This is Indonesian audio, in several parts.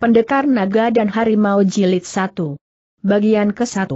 Pendekar Naga dan Harimau Jilid 1. Bagian ke-1.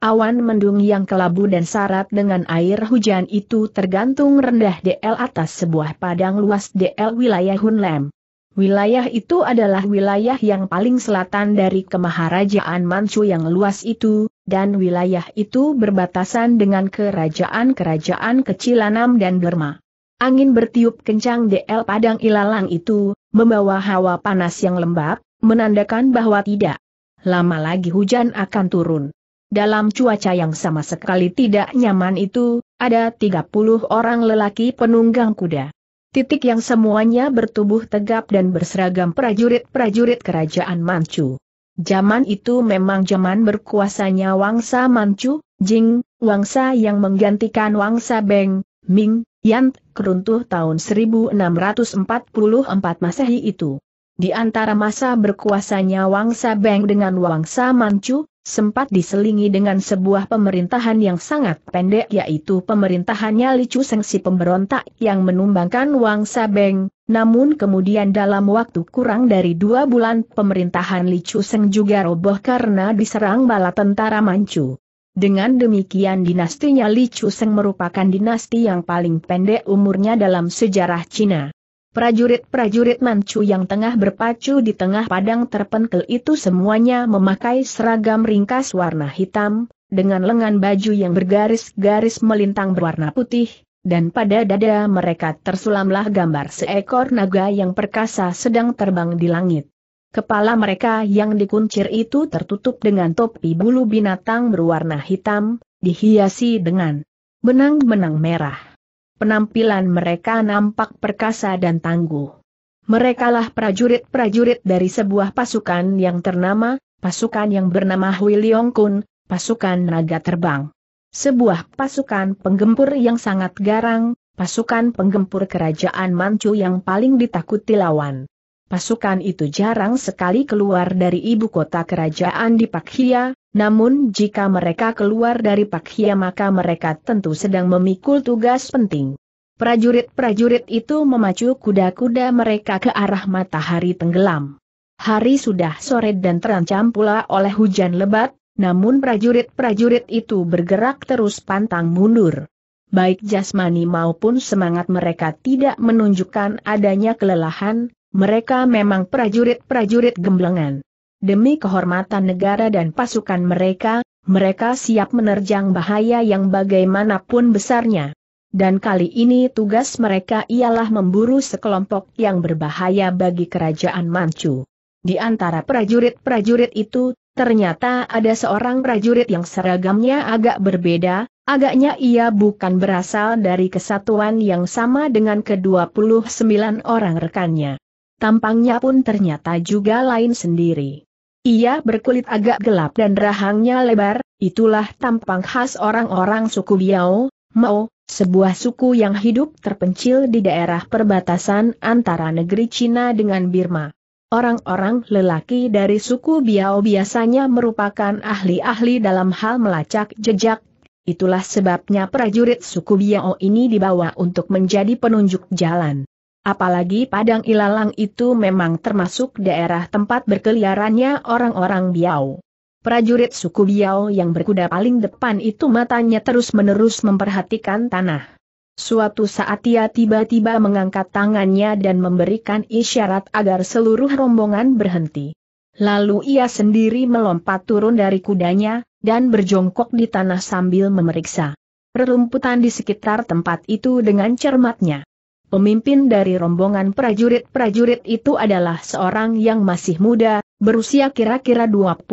Awan mendung yang kelabu dan sarat dengan air hujan itu tergantung rendah DL atas sebuah padang luas DL wilayah Hunlem. Wilayah itu adalah wilayah yang paling selatan dari kemaharajaan Manchu yang luas itu, dan wilayah itu berbatasan dengan kerajaan-kerajaan kecil Anam dan Burma. Angin bertiup kencang DL padang ilalang itu, membawa hawa panas yang lembab, menandakan bahwa tidak lama lagi hujan akan turun. Dalam cuaca yang sama sekali tidak nyaman itu, ada 30 orang lelaki penunggang kuda. Titik yang semuanya bertubuh tegap dan berseragam prajurit-prajurit kerajaan Manchu. Zaman itu memang zaman berkuasanya Wangsa Manchu, Jing, Wangsa yang menggantikan Wangsa Beng, Ming, Yan, keruntuh tahun 1644 Masehi itu. Di antara masa berkuasanya Wangsa Beng dengan Wangsa Manchu, sempat diselingi dengan sebuah pemerintahan yang sangat pendek yaitu pemerintahannya Li Chu Seng si pemberontak yang menumbangkan Wangsa Beng. namun kemudian dalam waktu kurang dari dua bulan pemerintahan Li Chu Seng juga roboh karena diserang bala tentara Manchu. Dengan demikian dinastinya Li Chu Seng merupakan dinasti yang paling pendek umurnya dalam sejarah Cina. Prajurit-prajurit Manchu yang tengah berpacu di tengah padang terpencil itu semuanya memakai seragam ringkas warna hitam, dengan lengan baju yang bergaris-garis melintang berwarna putih, dan pada dada mereka tersulamlah gambar seekor naga yang perkasa sedang terbang di langit. Kepala mereka yang dikuncir itu tertutup dengan topi bulu binatang berwarna hitam, dihiasi dengan benang-benang merah penampilan mereka nampak perkasa dan tangguh. Merekalah prajurit-prajurit dari sebuah pasukan yang ternama, pasukan yang bernama Hui Leong Kun, pasukan naga terbang. Sebuah pasukan penggempur yang sangat garang, pasukan penggempur kerajaan Manchu yang paling ditakuti lawan. Pasukan itu jarang sekali keluar dari ibu kota kerajaan di Pakhia, namun jika mereka keluar dari Pakhia maka mereka tentu sedang memikul tugas penting. Prajurit-prajurit itu memacu kuda-kuda mereka ke arah matahari tenggelam. Hari sudah sore dan terancam pula oleh hujan lebat, namun prajurit-prajurit itu bergerak terus pantang mundur. Baik jasmani maupun semangat mereka tidak menunjukkan adanya kelelahan, mereka memang prajurit-prajurit gemblengan demi kehormatan negara dan pasukan mereka, mereka siap menerjang bahaya yang bagaimanapun besarnya. Dan kali ini tugas mereka ialah memburu sekelompok yang berbahaya bagi kerajaan Manchu. Di antara prajurit-prajurit itu, ternyata ada seorang prajurit yang seragamnya agak berbeda, agaknya ia bukan berasal dari kesatuan yang sama dengan ke-29 orang rekannya. Tampangnya pun ternyata juga lain sendiri. Ia berkulit agak gelap dan rahangnya lebar, itulah tampang khas orang-orang suku Biao, Mao, sebuah suku yang hidup terpencil di daerah perbatasan antara negeri Cina dengan Birma. Orang-orang lelaki dari suku Biao biasanya merupakan ahli-ahli dalam hal melacak jejak. Itulah sebabnya prajurit suku Biao ini dibawa untuk menjadi penunjuk jalan. Apalagi Padang Ilalang itu memang termasuk daerah tempat berkeliarannya orang-orang Biau. Prajurit suku Biau yang berkuda paling depan itu matanya terus-menerus memperhatikan tanah. Suatu saat ia tiba-tiba mengangkat tangannya dan memberikan isyarat agar seluruh rombongan berhenti. Lalu ia sendiri melompat turun dari kudanya, dan berjongkok di tanah sambil memeriksa rerumputan di sekitar tempat itu dengan cermatnya. Pemimpin dari rombongan prajurit-prajurit itu adalah seorang yang masih muda, berusia kira-kira 25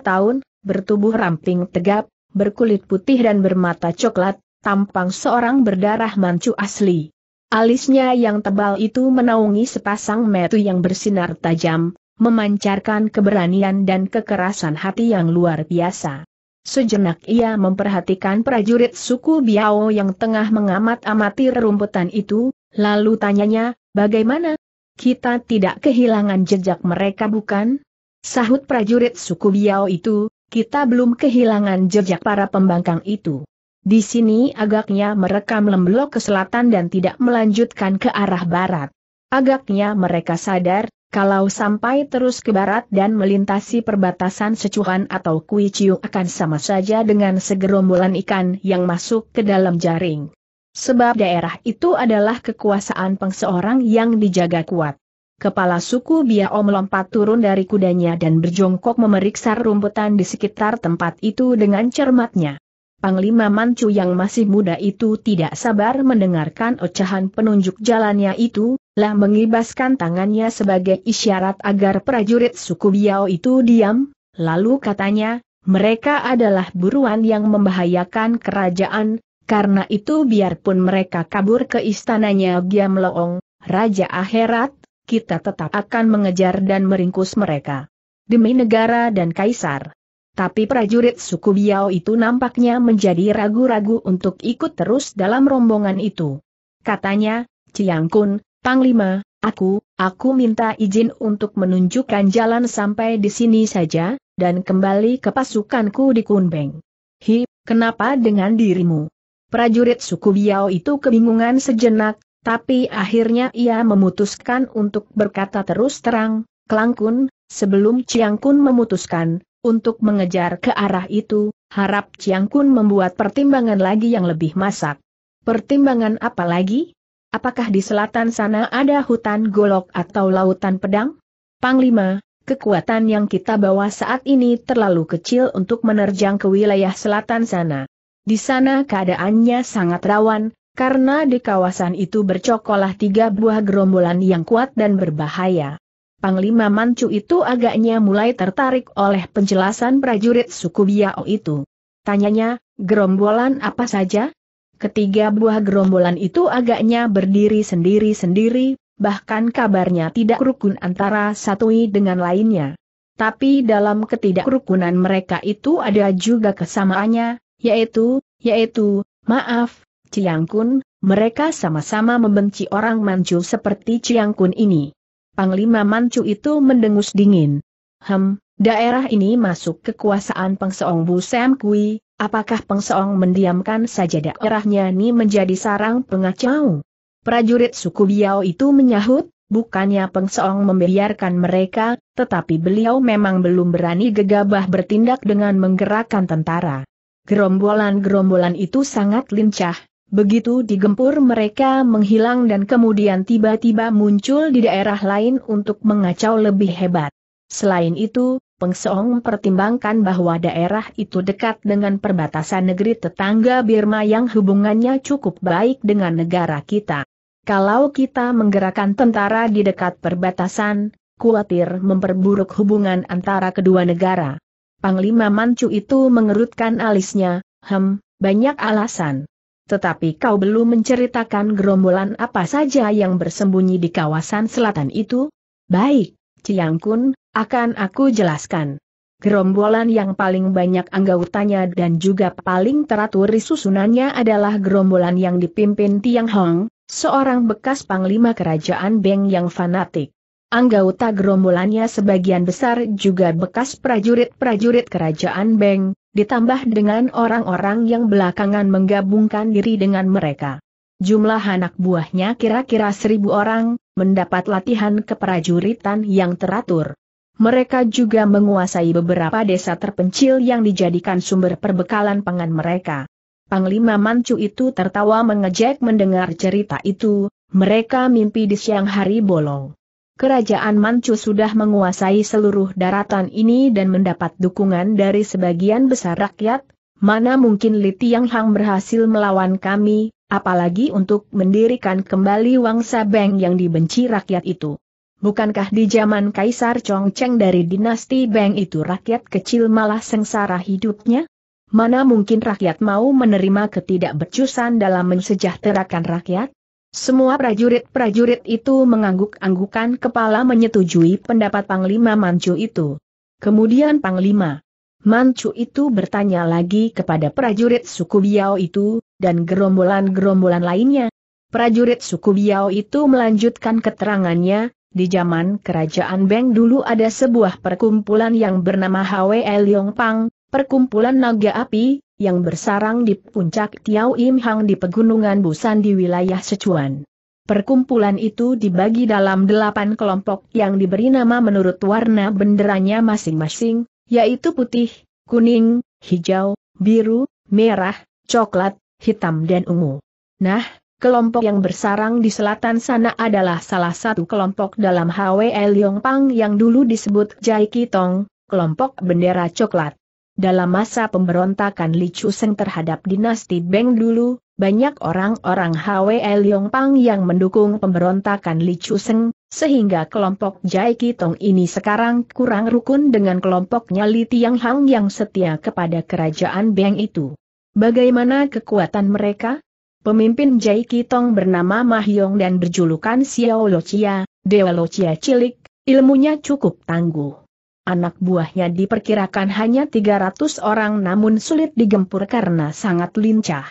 tahun, bertubuh ramping tegap, berkulit putih dan bermata coklat, tampang seorang berdarah mancu asli. Alisnya yang tebal itu menaungi sepasang metu yang bersinar tajam, memancarkan keberanian dan kekerasan hati yang luar biasa. Sejenak ia memperhatikan prajurit suku Biao yang tengah mengamat-amati rerumputan itu, Lalu tanyanya, bagaimana? Kita tidak kehilangan jejak mereka bukan? Sahut prajurit suku Biao itu, kita belum kehilangan jejak para pembangkang itu. Di sini agaknya mereka melemblok ke selatan dan tidak melanjutkan ke arah barat. Agaknya mereka sadar, kalau sampai terus ke barat dan melintasi perbatasan Secuhan atau Kuiciu akan sama saja dengan segerombolan ikan yang masuk ke dalam jaring. Sebab daerah itu adalah kekuasaan pengseorang yang dijaga kuat. Kepala suku Biao melompat turun dari kudanya dan berjongkok memeriksa rumputan di sekitar tempat itu dengan cermatnya. Panglima Mancu yang masih muda itu tidak sabar mendengarkan ocehan penunjuk jalannya itu, lah mengibaskan tangannya sebagai isyarat agar prajurit suku Biao itu diam, lalu katanya, mereka adalah buruan yang membahayakan kerajaan, karena itu biarpun mereka kabur ke istananya Giam Loong, Raja Akhirat, kita tetap akan mengejar dan meringkus mereka. Demi negara dan kaisar. Tapi prajurit suku Biao itu nampaknya menjadi ragu-ragu untuk ikut terus dalam rombongan itu. Katanya, Ciang Kun, Panglima, aku, aku minta izin untuk menunjukkan jalan sampai di sini saja, dan kembali ke pasukanku di Kunbeng. Hi, kenapa dengan dirimu? Prajurit suku Biao itu kebingungan sejenak, tapi akhirnya ia memutuskan untuk berkata terus terang, Kelangkun, sebelum Chiang Kun memutuskan, untuk mengejar ke arah itu, harap Chiang Kun membuat pertimbangan lagi yang lebih masak. Pertimbangan apa lagi? Apakah di selatan sana ada hutan golok atau lautan pedang? Panglima, kekuatan yang kita bawa saat ini terlalu kecil untuk menerjang ke wilayah selatan sana. Di sana keadaannya sangat rawan, karena di kawasan itu bercokolah tiga buah gerombolan yang kuat dan berbahaya. Panglima Mancu itu agaknya mulai tertarik oleh penjelasan prajurit suku Biao itu. Tanyanya, gerombolan apa saja? Ketiga buah gerombolan itu agaknya berdiri sendiri-sendiri, bahkan kabarnya tidak rukun antara satu dengan lainnya. Tapi dalam ketidakrukunan mereka itu ada juga kesamaannya, yaitu, yaitu, maaf, Chiang Kun, mereka sama-sama membenci orang Manchu seperti Chiang Kun ini. Panglima Manchu itu mendengus dingin. Hem, daerah ini masuk kekuasaan Pengseong Bu Sam Kui, apakah Pengseong mendiamkan saja daerahnya ini menjadi sarang pengacau? Prajurit suku Biao itu menyahut, Bukannya Pengseong membiarkan mereka, tetapi beliau memang belum berani gegabah bertindak dengan menggerakkan tentara. Gerombolan-gerombolan itu sangat lincah, begitu digempur mereka menghilang dan kemudian tiba-tiba muncul di daerah lain untuk mengacau lebih hebat. Selain itu, Pengseong mempertimbangkan bahwa daerah itu dekat dengan perbatasan negeri tetangga Birma yang hubungannya cukup baik dengan negara kita. Kalau kita menggerakkan tentara di dekat perbatasan, khawatir memperburuk hubungan antara kedua negara. Panglima Mancu itu mengerutkan alisnya, hem, banyak alasan. Tetapi kau belum menceritakan gerombolan apa saja yang bersembunyi di kawasan selatan itu? Baik, Ciang Kun, akan aku jelaskan. Gerombolan yang paling banyak anggotanya dan juga paling teratur susunannya adalah gerombolan yang dipimpin Tiang Hong, seorang bekas panglima kerajaan Beng yang fanatik. Anggota gerombolannya sebagian besar juga bekas prajurit-prajurit kerajaan Beng, ditambah dengan orang-orang yang belakangan menggabungkan diri dengan mereka. Jumlah anak buahnya kira-kira seribu orang, mendapat latihan keprajuritan yang teratur. Mereka juga menguasai beberapa desa terpencil yang dijadikan sumber perbekalan pangan mereka. Panglima Mancu itu tertawa mengejek mendengar cerita itu, mereka mimpi di siang hari bolong kerajaan Manchu sudah menguasai seluruh daratan ini dan mendapat dukungan dari sebagian besar rakyat, mana mungkin Li hang berhasil melawan kami, apalagi untuk mendirikan kembali Wangsa Beng yang dibenci rakyat itu. Bukankah di zaman Kaisar Chongcheng dari dinasti Beng itu rakyat kecil malah sengsara hidupnya? Mana mungkin rakyat mau menerima ketidakbercusan dalam mensejahterakan rakyat? Semua prajurit-prajurit itu mengangguk-anggukan kepala menyetujui pendapat Panglima Mancu itu. Kemudian Panglima Mancu itu bertanya lagi kepada prajurit suku Biao itu, dan gerombolan-gerombolan lainnya. Prajurit suku Biao itu melanjutkan keterangannya, di zaman kerajaan Beng dulu ada sebuah perkumpulan yang bernama Hwe Liong Pang, perkumpulan naga api, yang bersarang di puncak Tiao Im Hang di Pegunungan Busan di wilayah Sichuan. Perkumpulan itu dibagi dalam delapan kelompok yang diberi nama menurut warna benderanya masing-masing, yaitu putih, kuning, hijau, biru, merah, coklat, hitam dan ungu. Nah, kelompok yang bersarang di selatan sana adalah salah satu kelompok dalam HWL Yongpang yang dulu disebut Jai Kitong, kelompok bendera coklat. Dalam masa pemberontakan Li Seng terhadap dinasti Beng dulu, banyak orang-orang Hwe Pang yang mendukung pemberontakan Li Seng, sehingga kelompok Jai Kitong ini sekarang kurang rukun dengan kelompoknya Li Tiang Hang yang setia kepada kerajaan Beng itu. Bagaimana kekuatan mereka? Pemimpin Jai Kitong bernama Mah Yong dan berjulukan Xiao Lochia, Dewa Lochia Cilik, ilmunya cukup tangguh. Anak buahnya diperkirakan hanya 300 orang namun sulit digempur karena sangat lincah.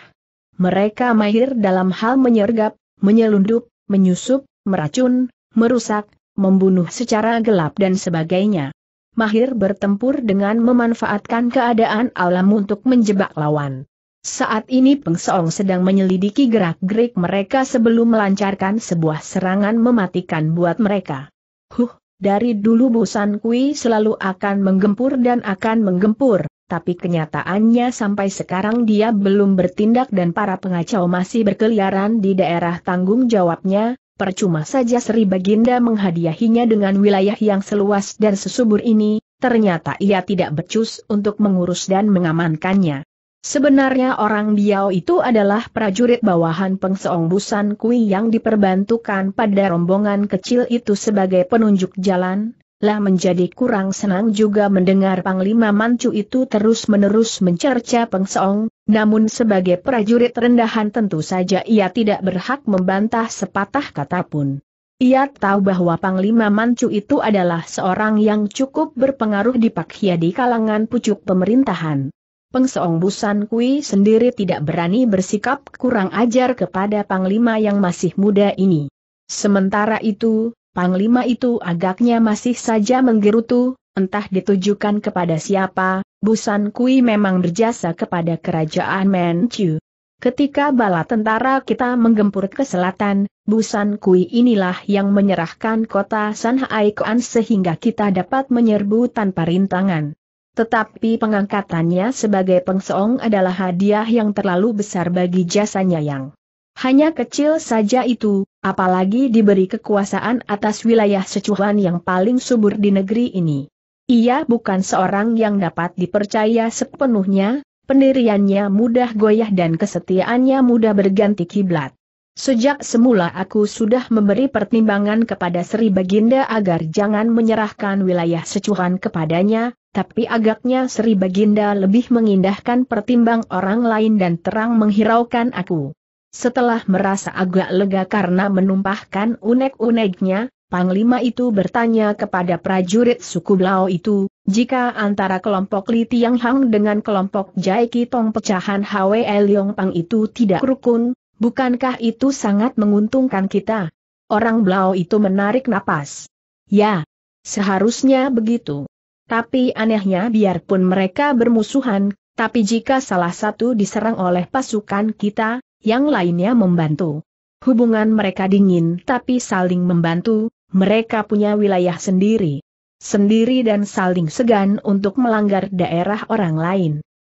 Mereka mahir dalam hal menyergap, menyelundup, menyusup, meracun, merusak, membunuh secara gelap dan sebagainya. Mahir bertempur dengan memanfaatkan keadaan alam untuk menjebak lawan. Saat ini Pengseong sedang menyelidiki gerak-gerik mereka sebelum melancarkan sebuah serangan mematikan buat mereka. Huh, dari dulu Busan Kui selalu akan menggempur dan akan menggempur, tapi kenyataannya sampai sekarang dia belum bertindak dan para pengacau masih berkeliaran di daerah tanggung jawabnya, percuma saja Sri Baginda menghadiahinya dengan wilayah yang seluas dan sesubur ini, ternyata ia tidak becus untuk mengurus dan mengamankannya. Sebenarnya orang Biao itu adalah prajurit bawahan pengseong Busan Kui yang diperbantukan pada rombongan kecil itu sebagai penunjuk jalan, lah menjadi kurang senang juga mendengar Panglima Mancu itu terus-menerus mencerca Pengseong, namun sebagai prajurit rendahan tentu saja ia tidak berhak membantah sepatah kata pun. Ia tahu bahwa Panglima Mancu itu adalah seorang yang cukup berpengaruh di Pakhia di kalangan pucuk pemerintahan. Pengseong Busan Kui sendiri tidak berani bersikap kurang ajar kepada Panglima yang masih muda ini. Sementara itu, Panglima itu agaknya masih saja menggerutu, entah ditujukan kepada siapa, Busan Kui memang berjasa kepada kerajaan Manchu. Ketika bala tentara kita menggempur ke selatan, Busan Kui inilah yang menyerahkan kota Sanhaikuan sehingga kita dapat menyerbu tanpa rintangan. Tetapi pengangkatannya sebagai pengseong adalah hadiah yang terlalu besar bagi jasanya yang hanya kecil saja itu, apalagi diberi kekuasaan atas wilayah secuhan yang paling subur di negeri ini. Ia bukan seorang yang dapat dipercaya sepenuhnya, pendiriannya mudah goyah dan kesetiaannya mudah berganti kiblat. Sejak semula aku sudah memberi pertimbangan kepada Sri Baginda agar jangan menyerahkan wilayah secuhan kepadanya, tapi agaknya Sri Baginda lebih mengindahkan pertimbang orang lain dan terang menghiraukan aku. Setelah merasa agak lega karena menumpahkan unek-uneknya, Panglima itu bertanya kepada prajurit suku Blau itu, jika antara kelompok Li yang Hang dengan kelompok Jai Kitong pecahan Hwe Leong Pang itu tidak rukun, Bukankah itu sangat menguntungkan kita? Orang Blau itu menarik napas. Ya, seharusnya begitu. Tapi anehnya biarpun mereka bermusuhan, tapi jika salah satu diserang oleh pasukan kita, yang lainnya membantu. Hubungan mereka dingin tapi saling membantu, mereka punya wilayah sendiri. Sendiri dan saling segan untuk melanggar daerah orang lain.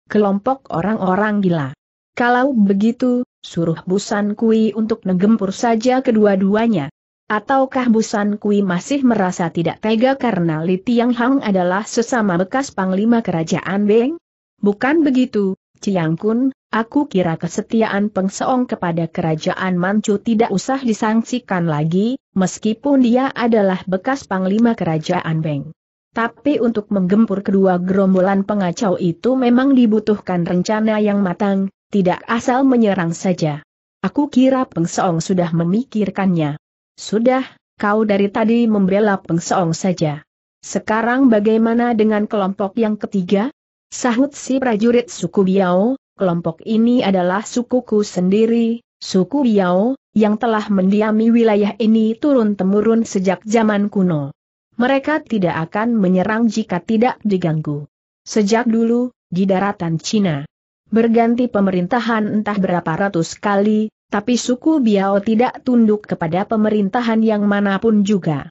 Kelompok orang-orang gila. Kalau begitu, suruh Busan Kui untuk ngegempur saja kedua-duanya. Ataukah Busan Kui masih merasa tidak tega karena Li Tiang Hang adalah sesama bekas panglima kerajaan Beng? Bukan begitu, Ciang Kun, aku kira kesetiaan Peng Seong kepada kerajaan Manchu tidak usah disangsikan lagi, meskipun dia adalah bekas panglima kerajaan Beng. Tapi untuk menggempur kedua gerombolan pengacau itu memang dibutuhkan rencana yang matang, tidak asal menyerang saja. Aku kira Pengseong sudah memikirkannya. Sudah, kau dari tadi membela Pengseong saja. Sekarang bagaimana dengan kelompok yang ketiga? Sahut si prajurit suku Biao, kelompok ini adalah sukuku sendiri, suku Biao, yang telah mendiami wilayah ini turun-temurun sejak zaman kuno. Mereka tidak akan menyerang jika tidak diganggu. Sejak dulu, di daratan Cina, berganti pemerintahan entah berapa ratus kali, tapi suku Biao tidak tunduk kepada pemerintahan yang manapun juga.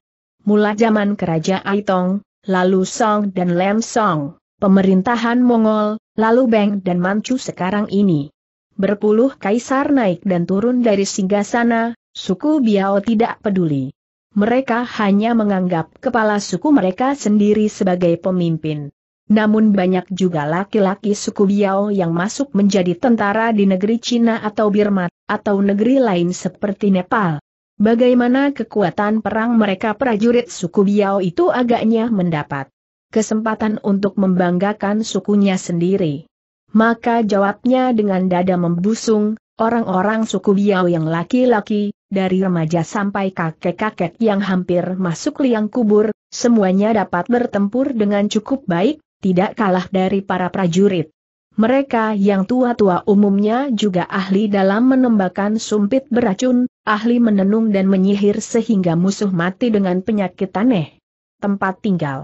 Mula zaman Kerajaan Aitong, lalu Song dan Lem Song, pemerintahan Mongol, lalu Beng dan Manchu sekarang ini. Berpuluh kaisar naik dan turun dari singgasana, suku Biao tidak peduli mereka hanya menganggap kepala suku mereka sendiri sebagai pemimpin. Namun banyak juga laki-laki suku Biao yang masuk menjadi tentara di negeri Cina atau Birma, atau negeri lain seperti Nepal. Bagaimana kekuatan perang mereka prajurit suku Biao itu agaknya mendapat kesempatan untuk membanggakan sukunya sendiri. Maka jawabnya dengan dada membusung, orang-orang suku Biao yang laki-laki, dari remaja sampai kakek-kakek yang hampir masuk liang kubur, semuanya dapat bertempur dengan cukup baik, tidak kalah dari para prajurit. Mereka yang tua-tua umumnya juga ahli dalam menembakkan sumpit beracun, ahli menenung dan menyihir sehingga musuh mati dengan penyakit aneh. Tempat tinggal.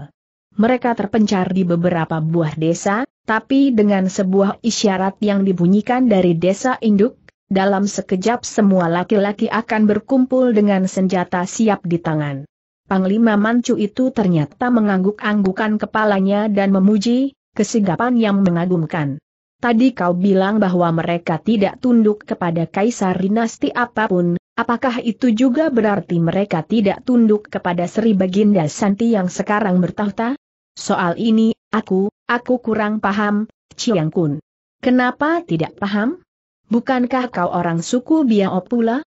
Mereka terpencar di beberapa buah desa, tapi dengan sebuah isyarat yang dibunyikan dari desa induk, dalam sekejap semua laki-laki akan berkumpul dengan senjata siap di tangan. Panglima Mancu itu ternyata mengangguk-anggukan kepalanya dan memuji, kesigapan yang mengagumkan. Tadi kau bilang bahwa mereka tidak tunduk kepada kaisar dinasti apapun, apakah itu juga berarti mereka tidak tunduk kepada Sri Baginda Santi yang sekarang bertahta? Soal ini, aku, aku kurang paham, Ciang Kun. Kenapa tidak paham? Bukankah kau orang suku Biao pula?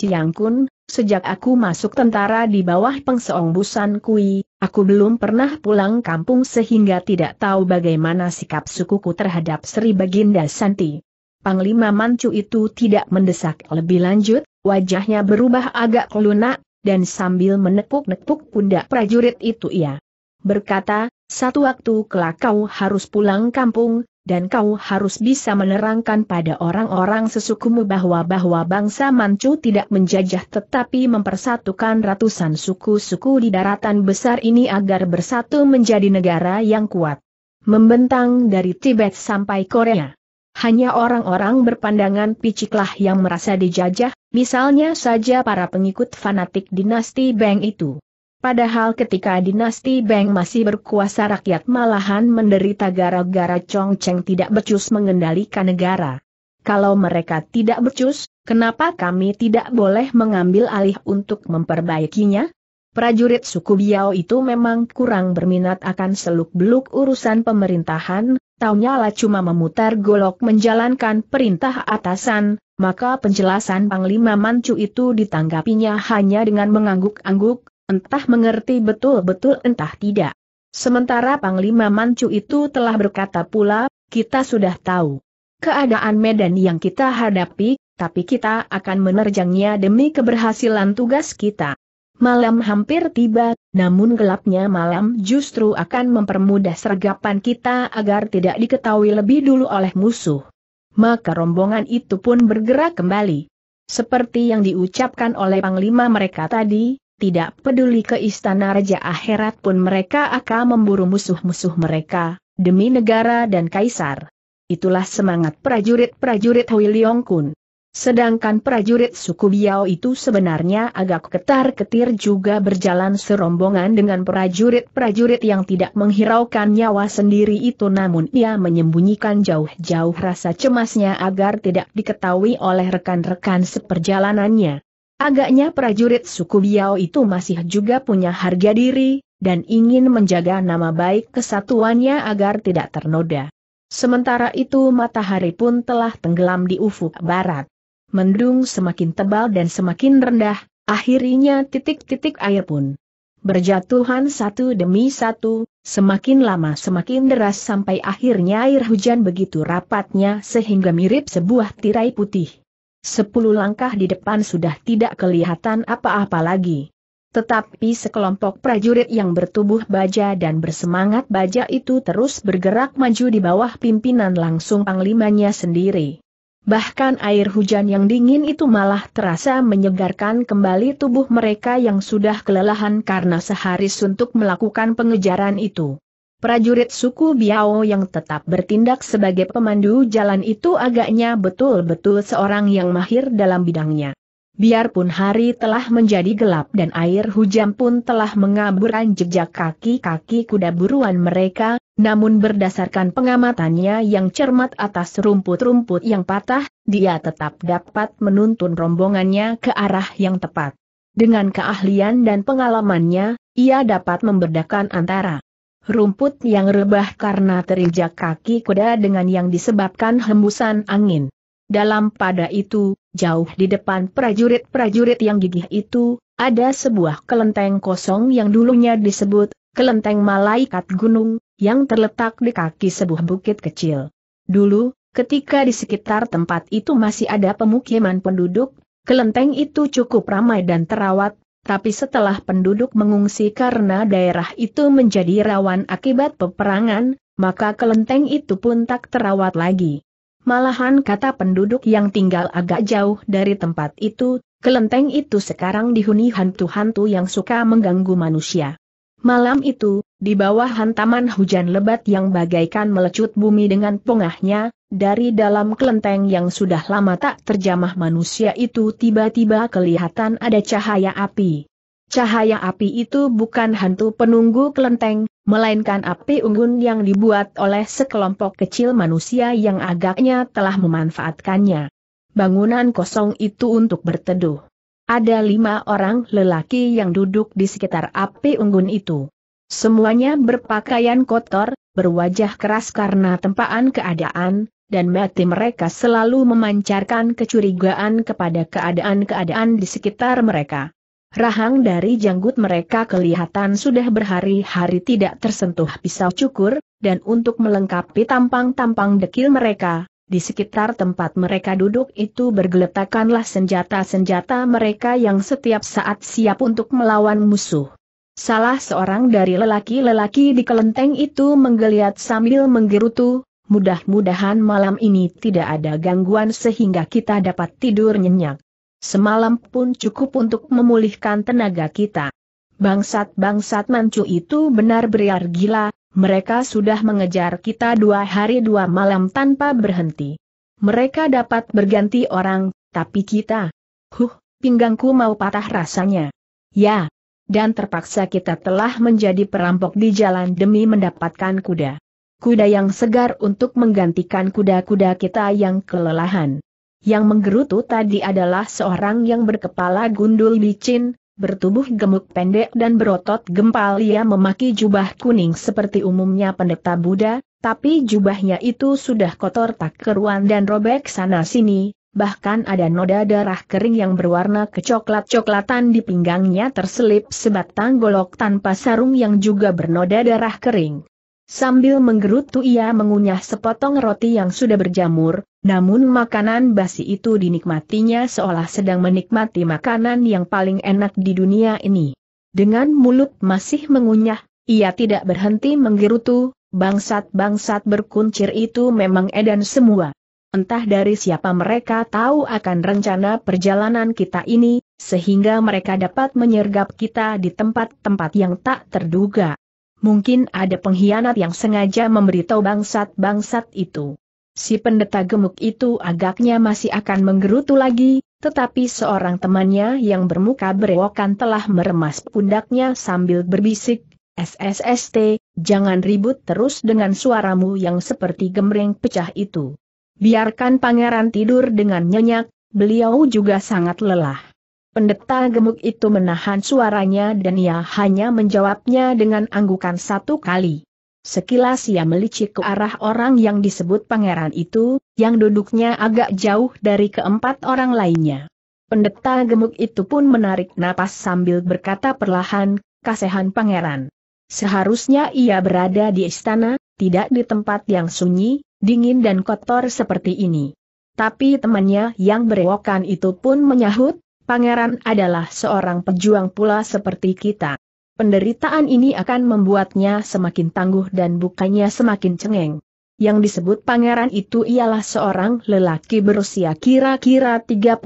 Ciang Kun, sejak aku masuk tentara di bawah pengseong Busan Kui, aku belum pernah pulang kampung sehingga tidak tahu bagaimana sikap sukuku terhadap Sri Baginda Santi. Panglima Mancu itu tidak mendesak lebih lanjut, wajahnya berubah agak kelunak dan sambil menepuk-nepuk pundak prajurit itu ia berkata, satu waktu kelak kau harus pulang kampung, dan kau harus bisa menerangkan pada orang-orang sesukumu bahwa-bahwa bangsa Manchu tidak menjajah tetapi mempersatukan ratusan suku-suku di daratan besar ini agar bersatu menjadi negara yang kuat. Membentang dari Tibet sampai Korea. Hanya orang-orang berpandangan piciklah yang merasa dijajah, misalnya saja para pengikut fanatik dinasti Beng itu. Padahal ketika dinasti Beng masih berkuasa rakyat malahan menderita gara-gara Chong Cheng tidak becus mengendalikan negara. Kalau mereka tidak becus, kenapa kami tidak boleh mengambil alih untuk memperbaikinya? Prajurit suku Biao itu memang kurang berminat akan seluk-beluk urusan pemerintahan, taunya lah cuma memutar golok menjalankan perintah atasan, maka penjelasan Panglima Mancu itu ditanggapinya hanya dengan mengangguk-angguk, Entah mengerti betul-betul entah tidak. Sementara Panglima Mancu itu telah berkata pula, kita sudah tahu keadaan medan yang kita hadapi, tapi kita akan menerjangnya demi keberhasilan tugas kita. Malam hampir tiba, namun gelapnya malam justru akan mempermudah sergapan kita agar tidak diketahui lebih dulu oleh musuh. Maka rombongan itu pun bergerak kembali. Seperti yang diucapkan oleh panglima mereka tadi, tidak peduli ke istana Raja Akhirat pun mereka akan memburu musuh-musuh mereka, demi negara dan kaisar. Itulah semangat prajurit-prajurit Hui Kun. Sedangkan prajurit suku Biao itu sebenarnya agak ketar-ketir juga berjalan serombongan dengan prajurit-prajurit yang tidak menghiraukan nyawa sendiri itu namun ia menyembunyikan jauh-jauh rasa cemasnya agar tidak diketahui oleh rekan-rekan seperjalanannya. Agaknya prajurit suku Biao itu masih juga punya harga diri, dan ingin menjaga nama baik kesatuannya agar tidak ternoda. Sementara itu matahari pun telah tenggelam di ufuk barat. Mendung semakin tebal dan semakin rendah, akhirnya titik-titik air pun berjatuhan satu demi satu, semakin lama semakin deras sampai akhirnya air hujan begitu rapatnya sehingga mirip sebuah tirai putih. Sepuluh langkah di depan sudah tidak kelihatan apa-apa lagi. Tetapi sekelompok prajurit yang bertubuh baja dan bersemangat baja itu terus bergerak maju di bawah pimpinan langsung panglimanya sendiri. Bahkan air hujan yang dingin itu malah terasa menyegarkan kembali tubuh mereka yang sudah kelelahan karena sehari suntuk melakukan pengejaran itu. Prajurit suku Biao yang tetap bertindak sebagai pemandu jalan itu agaknya betul-betul seorang yang mahir dalam bidangnya. Biarpun hari telah menjadi gelap dan air hujan pun telah mengaburkan jejak kaki-kaki kuda buruan mereka, namun berdasarkan pengamatannya yang cermat atas rumput-rumput yang patah, dia tetap dapat menuntun rombongannya ke arah yang tepat. Dengan keahlian dan pengalamannya, ia dapat membedakan antara rumput yang rebah karena terinjak kaki kuda dengan yang disebabkan hembusan angin. Dalam pada itu, jauh di depan prajurit-prajurit yang gigih itu, ada sebuah kelenteng kosong yang dulunya disebut kelenteng malaikat gunung, yang terletak di kaki sebuah bukit kecil. Dulu, ketika di sekitar tempat itu masih ada pemukiman penduduk, kelenteng itu cukup ramai dan terawat, tapi setelah penduduk mengungsi karena daerah itu menjadi rawan akibat peperangan, maka kelenteng itu pun tak terawat lagi. Malahan kata penduduk yang tinggal agak jauh dari tempat itu, kelenteng itu sekarang dihuni hantu-hantu yang suka mengganggu manusia. Malam itu, di bawah hantaman hujan lebat yang bagaikan melecut bumi dengan pongahnya, dari dalam kelenteng yang sudah lama tak terjamah manusia itu tiba-tiba kelihatan ada cahaya api. Cahaya api itu bukan hantu penunggu kelenteng, melainkan api unggun yang dibuat oleh sekelompok kecil manusia yang agaknya telah memanfaatkannya. Bangunan kosong itu untuk berteduh. Ada lima orang lelaki yang duduk di sekitar api unggun itu. Semuanya berpakaian kotor, berwajah keras karena tempaan keadaan, dan mati mereka selalu memancarkan kecurigaan kepada keadaan-keadaan di sekitar mereka. Rahang dari janggut mereka kelihatan sudah berhari-hari tidak tersentuh pisau cukur, dan untuk melengkapi tampang-tampang dekil mereka, di sekitar tempat mereka duduk itu bergeletakanlah senjata-senjata mereka yang setiap saat siap untuk melawan musuh. Salah seorang dari lelaki-lelaki di kelenteng itu menggeliat sambil menggerutu, mudah-mudahan malam ini tidak ada gangguan sehingga kita dapat tidur nyenyak. Semalam pun cukup untuk memulihkan tenaga kita. Bangsat-bangsat mancu itu benar beriar gila, mereka sudah mengejar kita dua hari dua malam tanpa berhenti. Mereka dapat berganti orang, tapi kita... Huh, pinggangku mau patah rasanya. Ya. Dan terpaksa kita telah menjadi perampok di jalan demi mendapatkan kuda. Kuda yang segar untuk menggantikan kuda-kuda kita yang kelelahan. Yang menggerutu tadi adalah seorang yang berkepala gundul licin, bertubuh gemuk pendek dan berotot gempal ia memaki jubah kuning seperti umumnya pendeta Buddha, tapi jubahnya itu sudah kotor tak keruan dan robek sana-sini, bahkan ada noda darah kering yang berwarna kecoklat-coklatan di pinggangnya terselip sebatang golok tanpa sarung yang juga bernoda darah kering. Sambil menggerutu ia mengunyah sepotong roti yang sudah berjamur, namun makanan basi itu dinikmatinya seolah sedang menikmati makanan yang paling enak di dunia ini. Dengan mulut masih mengunyah, ia tidak berhenti menggerutu, bangsat-bangsat berkuncir itu memang edan semua. Entah dari siapa mereka tahu akan rencana perjalanan kita ini, sehingga mereka dapat menyergap kita di tempat-tempat yang tak terduga. Mungkin ada pengkhianat yang sengaja memberitahu bangsat-bangsat itu. Si pendeta gemuk itu agaknya masih akan menggerutu lagi, tetapi seorang temannya yang bermuka berewokan telah meremas pundaknya sambil berbisik, SSST, jangan ribut terus dengan suaramu yang seperti gemreng pecah itu. Biarkan pangeran tidur dengan nyenyak, beliau juga sangat lelah. Pendeta gemuk itu menahan suaranya dan ia hanya menjawabnya dengan anggukan satu kali. Sekilas ia melicik ke arah orang yang disebut pangeran itu, yang duduknya agak jauh dari keempat orang lainnya. Pendeta gemuk itu pun menarik napas sambil berkata perlahan, kasehan pangeran. Seharusnya ia berada di istana, tidak di tempat yang sunyi, dingin dan kotor seperti ini. Tapi temannya yang berewokan itu pun menyahut, pangeran adalah seorang pejuang pula seperti kita. Penderitaan ini akan membuatnya semakin tangguh dan bukannya semakin cengeng. Yang disebut pangeran itu ialah seorang lelaki berusia kira-kira 35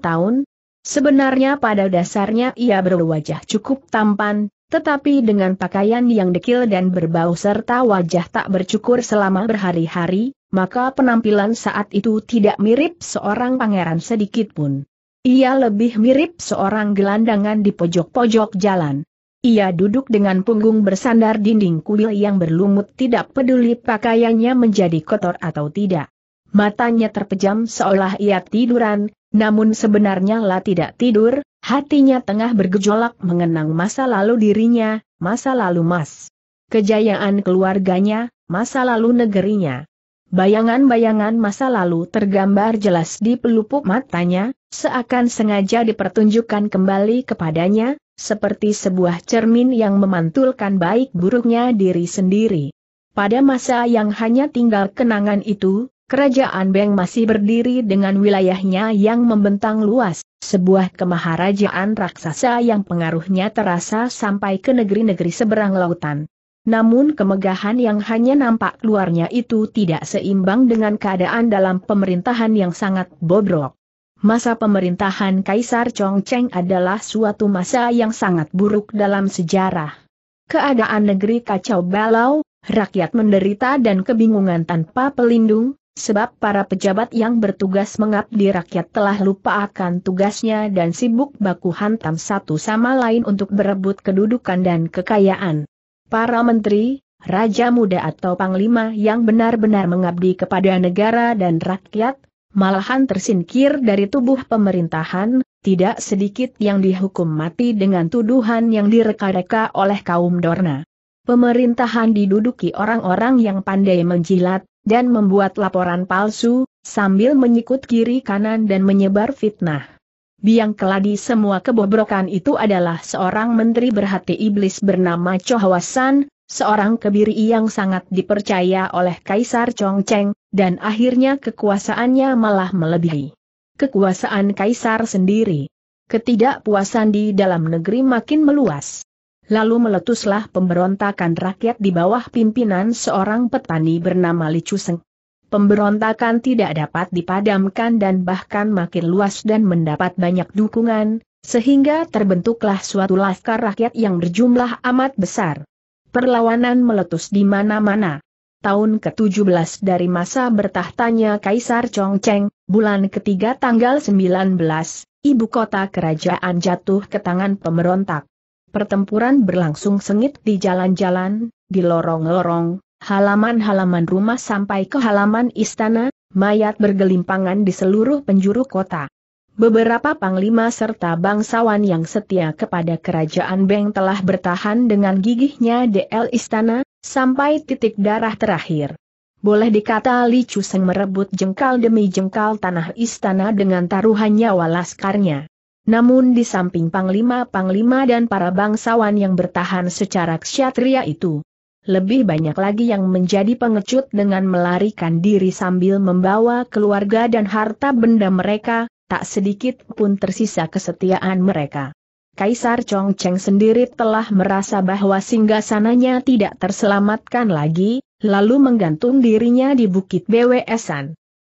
tahun. Sebenarnya pada dasarnya ia berwajah cukup tampan, tetapi dengan pakaian yang dekil dan berbau serta wajah tak bercukur selama berhari-hari, maka penampilan saat itu tidak mirip seorang pangeran sedikitpun. Ia lebih mirip seorang gelandangan di pojok-pojok jalan. Ia duduk dengan punggung bersandar dinding kuil yang berlumut tidak peduli pakaiannya menjadi kotor atau tidak. Matanya terpejam seolah ia tiduran, namun sebenarnya lah tidak tidur, hatinya tengah bergejolak mengenang masa lalu dirinya, masa lalu mas. Kejayaan keluarganya, masa lalu negerinya. Bayangan-bayangan masa lalu tergambar jelas di pelupuk matanya, seakan sengaja dipertunjukkan kembali kepadanya, seperti sebuah cermin yang memantulkan baik buruknya diri sendiri. Pada masa yang hanya tinggal kenangan itu, kerajaan Beng masih berdiri dengan wilayahnya yang membentang luas, sebuah kemaharajaan raksasa yang pengaruhnya terasa sampai ke negeri-negeri seberang lautan. Namun kemegahan yang hanya nampak luarnya itu tidak seimbang dengan keadaan dalam pemerintahan yang sangat bobrok. Masa pemerintahan Kaisar Chongcheng adalah suatu masa yang sangat buruk dalam sejarah. Keadaan negeri kacau balau, rakyat menderita dan kebingungan tanpa pelindung, sebab para pejabat yang bertugas mengabdi rakyat telah lupa akan tugasnya dan sibuk baku hantam satu sama lain untuk berebut kedudukan dan kekayaan. Para menteri, raja muda atau panglima yang benar-benar mengabdi kepada negara dan rakyat, malahan tersingkir dari tubuh pemerintahan, tidak sedikit yang dihukum mati dengan tuduhan yang direka-reka oleh kaum Dorna. Pemerintahan diduduki orang-orang yang pandai menjilat, dan membuat laporan palsu, sambil menyikut kiri kanan dan menyebar fitnah. Biang keladi semua kebobrokan itu adalah seorang menteri berhati iblis bernama Chohwasan, seorang kebiri yang sangat dipercaya oleh Kaisar Chongcheng, dan akhirnya kekuasaannya malah melebihi kekuasaan Kaisar sendiri. Ketidakpuasan di dalam negeri makin meluas. Lalu meletuslah pemberontakan rakyat di bawah pimpinan seorang petani bernama Li Chuseng. Pemberontakan tidak dapat dipadamkan dan bahkan makin luas dan mendapat banyak dukungan, sehingga terbentuklah suatu laskar rakyat yang berjumlah amat besar. Perlawanan meletus di mana-mana. Tahun ke-17 dari masa bertahtanya Kaisar Chongcheng, bulan ketiga tanggal 19, ibu kota kerajaan jatuh ke tangan pemberontak. Pertempuran berlangsung sengit di jalan-jalan, di lorong-lorong, halaman-halaman rumah sampai ke halaman istana, mayat bergelimpangan di seluruh penjuru kota. Beberapa panglima serta bangsawan yang setia kepada kerajaan Beng telah bertahan dengan gigihnya DL istana, sampai titik darah terakhir. Boleh dikata Li Chuseng merebut jengkal demi jengkal tanah istana dengan taruhannya nyawa Namun di samping panglima-panglima dan para bangsawan yang bertahan secara ksatria itu, lebih banyak lagi yang menjadi pengecut dengan melarikan diri sambil membawa keluarga dan harta benda mereka, tak sedikit pun tersisa kesetiaan mereka. Kaisar Chongcheng sendiri telah merasa bahwa singgasananya tidak terselamatkan lagi, lalu menggantung dirinya di Bukit Bwesan.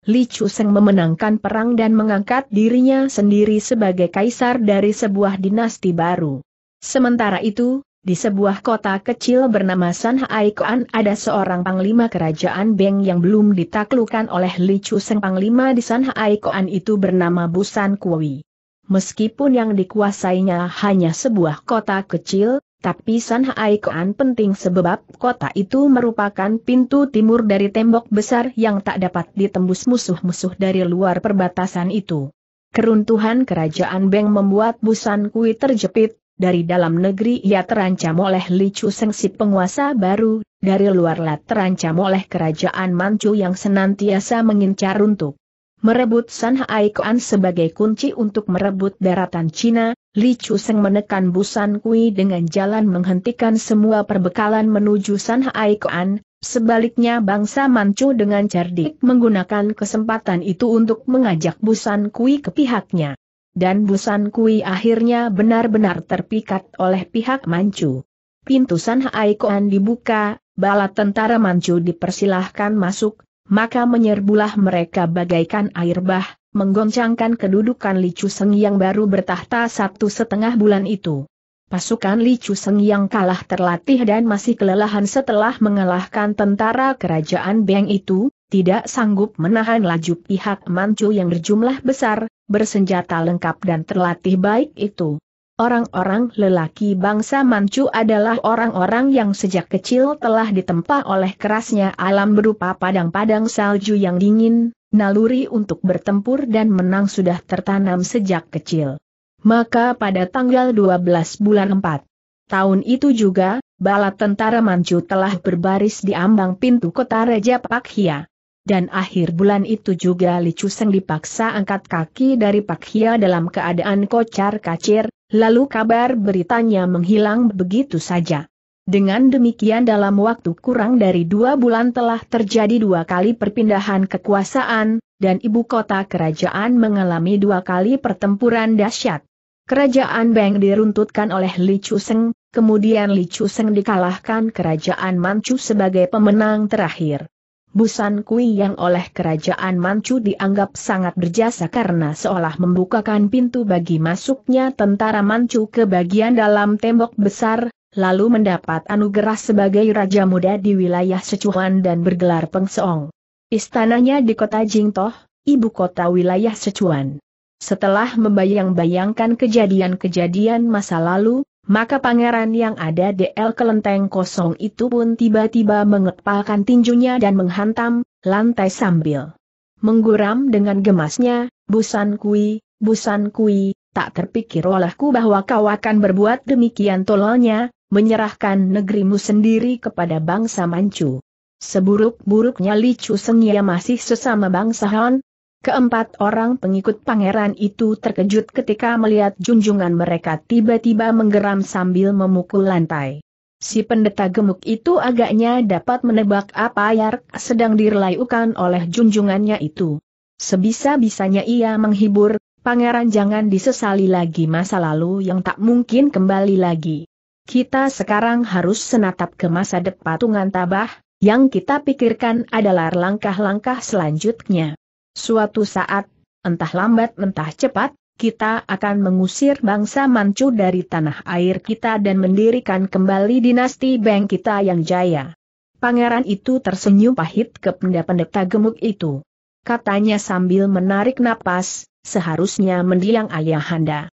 Li Chuseng memenangkan perang dan mengangkat dirinya sendiri sebagai kaisar dari sebuah dinasti baru. Sementara itu, di sebuah kota kecil bernama San Haikuan ada seorang panglima kerajaan Beng yang belum ditaklukan oleh Li Seng. panglima di San Haikuan itu bernama Busan Kui. Meskipun yang dikuasainya hanya sebuah kota kecil, tapi San Haikuan penting sebab kota itu merupakan pintu timur dari tembok besar yang tak dapat ditembus musuh-musuh dari luar perbatasan itu. Keruntuhan kerajaan Beng membuat Busan Kui terjepit, dari dalam negeri ia terancam oleh licu Chu penguasa baru, dari luarlah terancam oleh kerajaan Manchu yang senantiasa mengincar untuk merebut San Haikuan sebagai kunci untuk merebut daratan Cina, Li Chu Seng menekan Busan Kui dengan jalan menghentikan semua perbekalan menuju San Haikuan, sebaliknya bangsa Manchu dengan cerdik menggunakan kesempatan itu untuk mengajak Busan Kui ke pihaknya dan Busan Kui akhirnya benar-benar terpikat oleh pihak Manchu. Pintu San Hai dibuka, bala tentara Manchu dipersilahkan masuk, maka menyerbulah mereka bagaikan air bah, menggoncangkan kedudukan Li Chuseng yang baru bertahta satu setengah bulan itu. Pasukan Li Chuseng yang kalah terlatih dan masih kelelahan setelah mengalahkan tentara kerajaan Beng itu, tidak sanggup menahan laju pihak Manchu yang berjumlah besar, bersenjata lengkap dan terlatih baik itu. Orang-orang lelaki bangsa Manchu adalah orang-orang yang sejak kecil telah ditempa oleh kerasnya alam berupa padang-padang salju yang dingin, naluri untuk bertempur dan menang sudah tertanam sejak kecil. Maka pada tanggal 12 bulan 4 tahun itu juga, bala tentara Manchu telah berbaris di ambang pintu kota Raja Pakhia dan akhir bulan itu juga Li Chuseng dipaksa angkat kaki dari Pak Hia dalam keadaan kocar kacir, lalu kabar beritanya menghilang begitu saja. Dengan demikian dalam waktu kurang dari dua bulan telah terjadi dua kali perpindahan kekuasaan, dan ibu kota kerajaan mengalami dua kali pertempuran dahsyat. Kerajaan Beng diruntutkan oleh Li Chuseng, kemudian Li Chuseng dikalahkan kerajaan Manchu sebagai pemenang terakhir. Busan Kui yang oleh kerajaan Manchu dianggap sangat berjasa karena seolah membukakan pintu bagi masuknya tentara Manchu ke bagian dalam tembok besar, lalu mendapat anugerah sebagai raja muda di wilayah Sechuan dan bergelar Pengseong. Istananya di kota Jingtoh, ibu kota wilayah Sechuan. Setelah membayang-bayangkan kejadian-kejadian masa lalu, maka pangeran yang ada di El Kelenteng kosong itu pun tiba-tiba mengepalkan tinjunya dan menghantam, lantai sambil mengguram dengan gemasnya, Busan Kui, Busan Kui, tak terpikir olehku bahwa kau akan berbuat demikian tololnya, menyerahkan negerimu sendiri kepada bangsa Manchu. Seburuk-buruknya Li Chu masih sesama bangsa Han, Keempat orang pengikut pangeran itu terkejut ketika melihat junjungan mereka tiba-tiba menggeram sambil memukul lantai. Si pendeta gemuk itu agaknya dapat menebak apa yang sedang dirlayukan oleh junjungannya itu. Sebisa-bisanya ia menghibur, pangeran jangan disesali lagi masa lalu yang tak mungkin kembali lagi. Kita sekarang harus senatap ke masa depan patungan tabah, yang kita pikirkan adalah langkah-langkah selanjutnya. Suatu saat, entah lambat entah cepat, kita akan mengusir bangsa Manchu dari tanah air kita dan mendirikan kembali dinasti Beng kita yang jaya. Pangeran itu tersenyum pahit ke pendeta gemuk itu. Katanya sambil menarik napas, seharusnya mendiang ayahanda.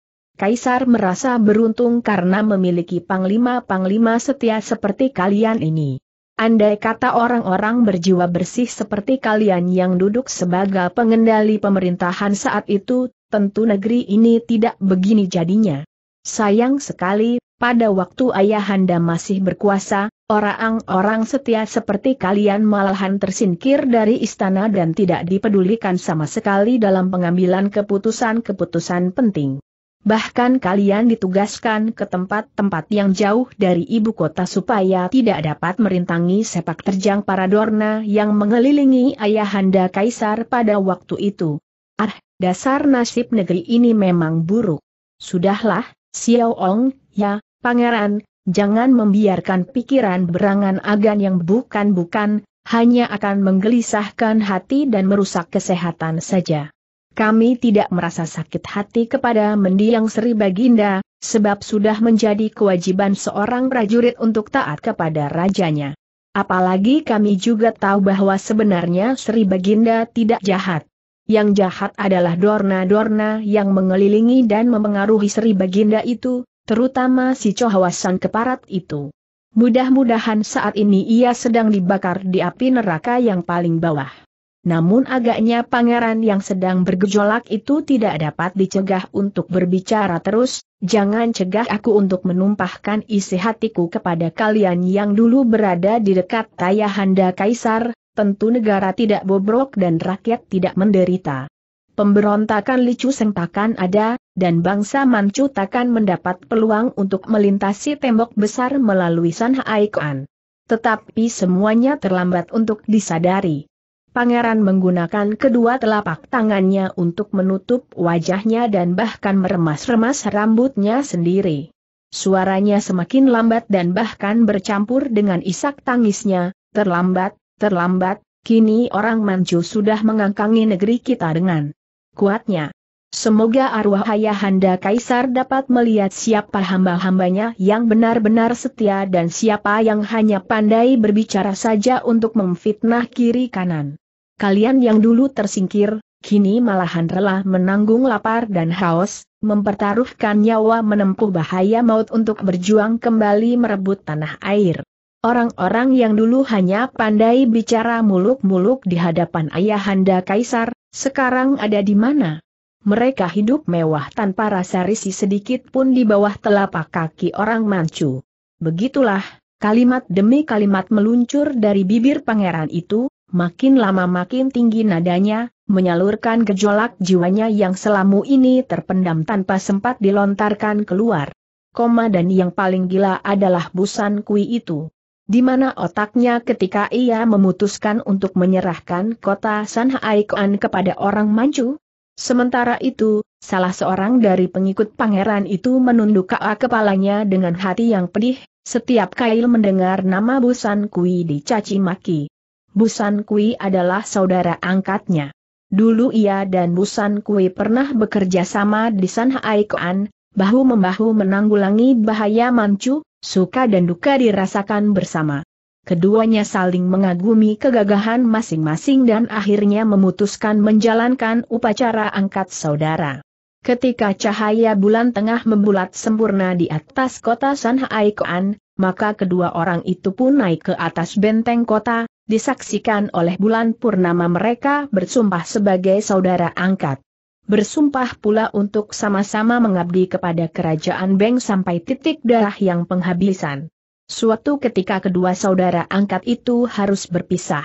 Kaisar merasa beruntung karena memiliki panglima-panglima setia seperti kalian ini. Andai kata orang-orang berjiwa bersih seperti kalian yang duduk sebagai pengendali pemerintahan saat itu, tentu negeri ini tidak begini jadinya. Sayang sekali, pada waktu ayahanda masih berkuasa, orang-orang setia seperti kalian malahan tersingkir dari istana dan tidak dipedulikan sama sekali dalam pengambilan keputusan-keputusan penting. Bahkan kalian ditugaskan ke tempat-tempat yang jauh dari ibu kota supaya tidak dapat merintangi sepak terjang para Dorna yang mengelilingi ayahanda kaisar pada waktu itu. Ah, dasar nasib negeri ini memang buruk. Sudahlah, Xiao Ong, ya, pangeran, jangan membiarkan pikiran berangan agan yang bukan-bukan, hanya akan menggelisahkan hati dan merusak kesehatan saja. Kami tidak merasa sakit hati kepada mendiang Sri Baginda, sebab sudah menjadi kewajiban seorang prajurit untuk taat kepada rajanya. Apalagi kami juga tahu bahwa sebenarnya Sri Baginda tidak jahat. Yang jahat adalah Dorna-Dorna yang mengelilingi dan mempengaruhi Sri Baginda itu, terutama si Cohawasan Keparat itu. Mudah-mudahan saat ini ia sedang dibakar di api neraka yang paling bawah namun agaknya pangeran yang sedang bergejolak itu tidak dapat dicegah untuk berbicara terus, jangan cegah aku untuk menumpahkan isi hatiku kepada kalian yang dulu berada di dekat Tayahanda Kaisar, tentu negara tidak bobrok dan rakyat tidak menderita. Pemberontakan licu sentakan ada, dan bangsa Manchu takkan mendapat peluang untuk melintasi tembok besar melalui Sanhaikuan. Tetapi semuanya terlambat untuk disadari pangeran menggunakan kedua telapak tangannya untuk menutup wajahnya dan bahkan meremas-remas rambutnya sendiri. Suaranya semakin lambat dan bahkan bercampur dengan isak tangisnya, terlambat, terlambat, kini orang Manchu sudah mengangkangi negeri kita dengan kuatnya. Semoga arwah ayahanda kaisar dapat melihat siapa hamba-hambanya yang benar-benar setia dan siapa yang hanya pandai berbicara saja untuk memfitnah kiri kanan. Kalian yang dulu tersingkir, kini malahan rela menanggung lapar dan haus, mempertaruhkan nyawa menempuh bahaya maut untuk berjuang kembali merebut tanah air. Orang-orang yang dulu hanya pandai bicara muluk-muluk di hadapan ayahanda kaisar, sekarang ada di mana? Mereka hidup mewah tanpa rasa risih sedikit pun di bawah telapak kaki orang mancu. Begitulah, kalimat demi kalimat meluncur dari bibir pangeran itu, makin lama makin tinggi nadanya, menyalurkan gejolak jiwanya yang selama ini terpendam tanpa sempat dilontarkan keluar. Koma dan yang paling gila adalah busan kui itu. Di mana otaknya ketika ia memutuskan untuk menyerahkan kota Sanhaikuan kepada orang Manchu? Sementara itu, salah seorang dari pengikut pangeran itu menunduk kaa kepalanya dengan hati yang pedih, setiap kail mendengar nama Busan Kui dicaci maki. Busan Kui adalah saudara angkatnya. Dulu ia dan Busan Kui pernah bekerja sama di San Haikuan, bahu-membahu menanggulangi bahaya Manchu, suka dan duka dirasakan bersama. Keduanya saling mengagumi kegagahan masing-masing dan akhirnya memutuskan menjalankan upacara angkat saudara. Ketika cahaya bulan tengah membulat sempurna di atas kota San Haikuan, maka kedua orang itu pun naik ke atas benteng kota, disaksikan oleh bulan purnama mereka bersumpah sebagai saudara angkat. Bersumpah pula untuk sama-sama mengabdi kepada kerajaan Beng sampai titik darah yang penghabisan. Suatu ketika kedua saudara angkat itu harus berpisah.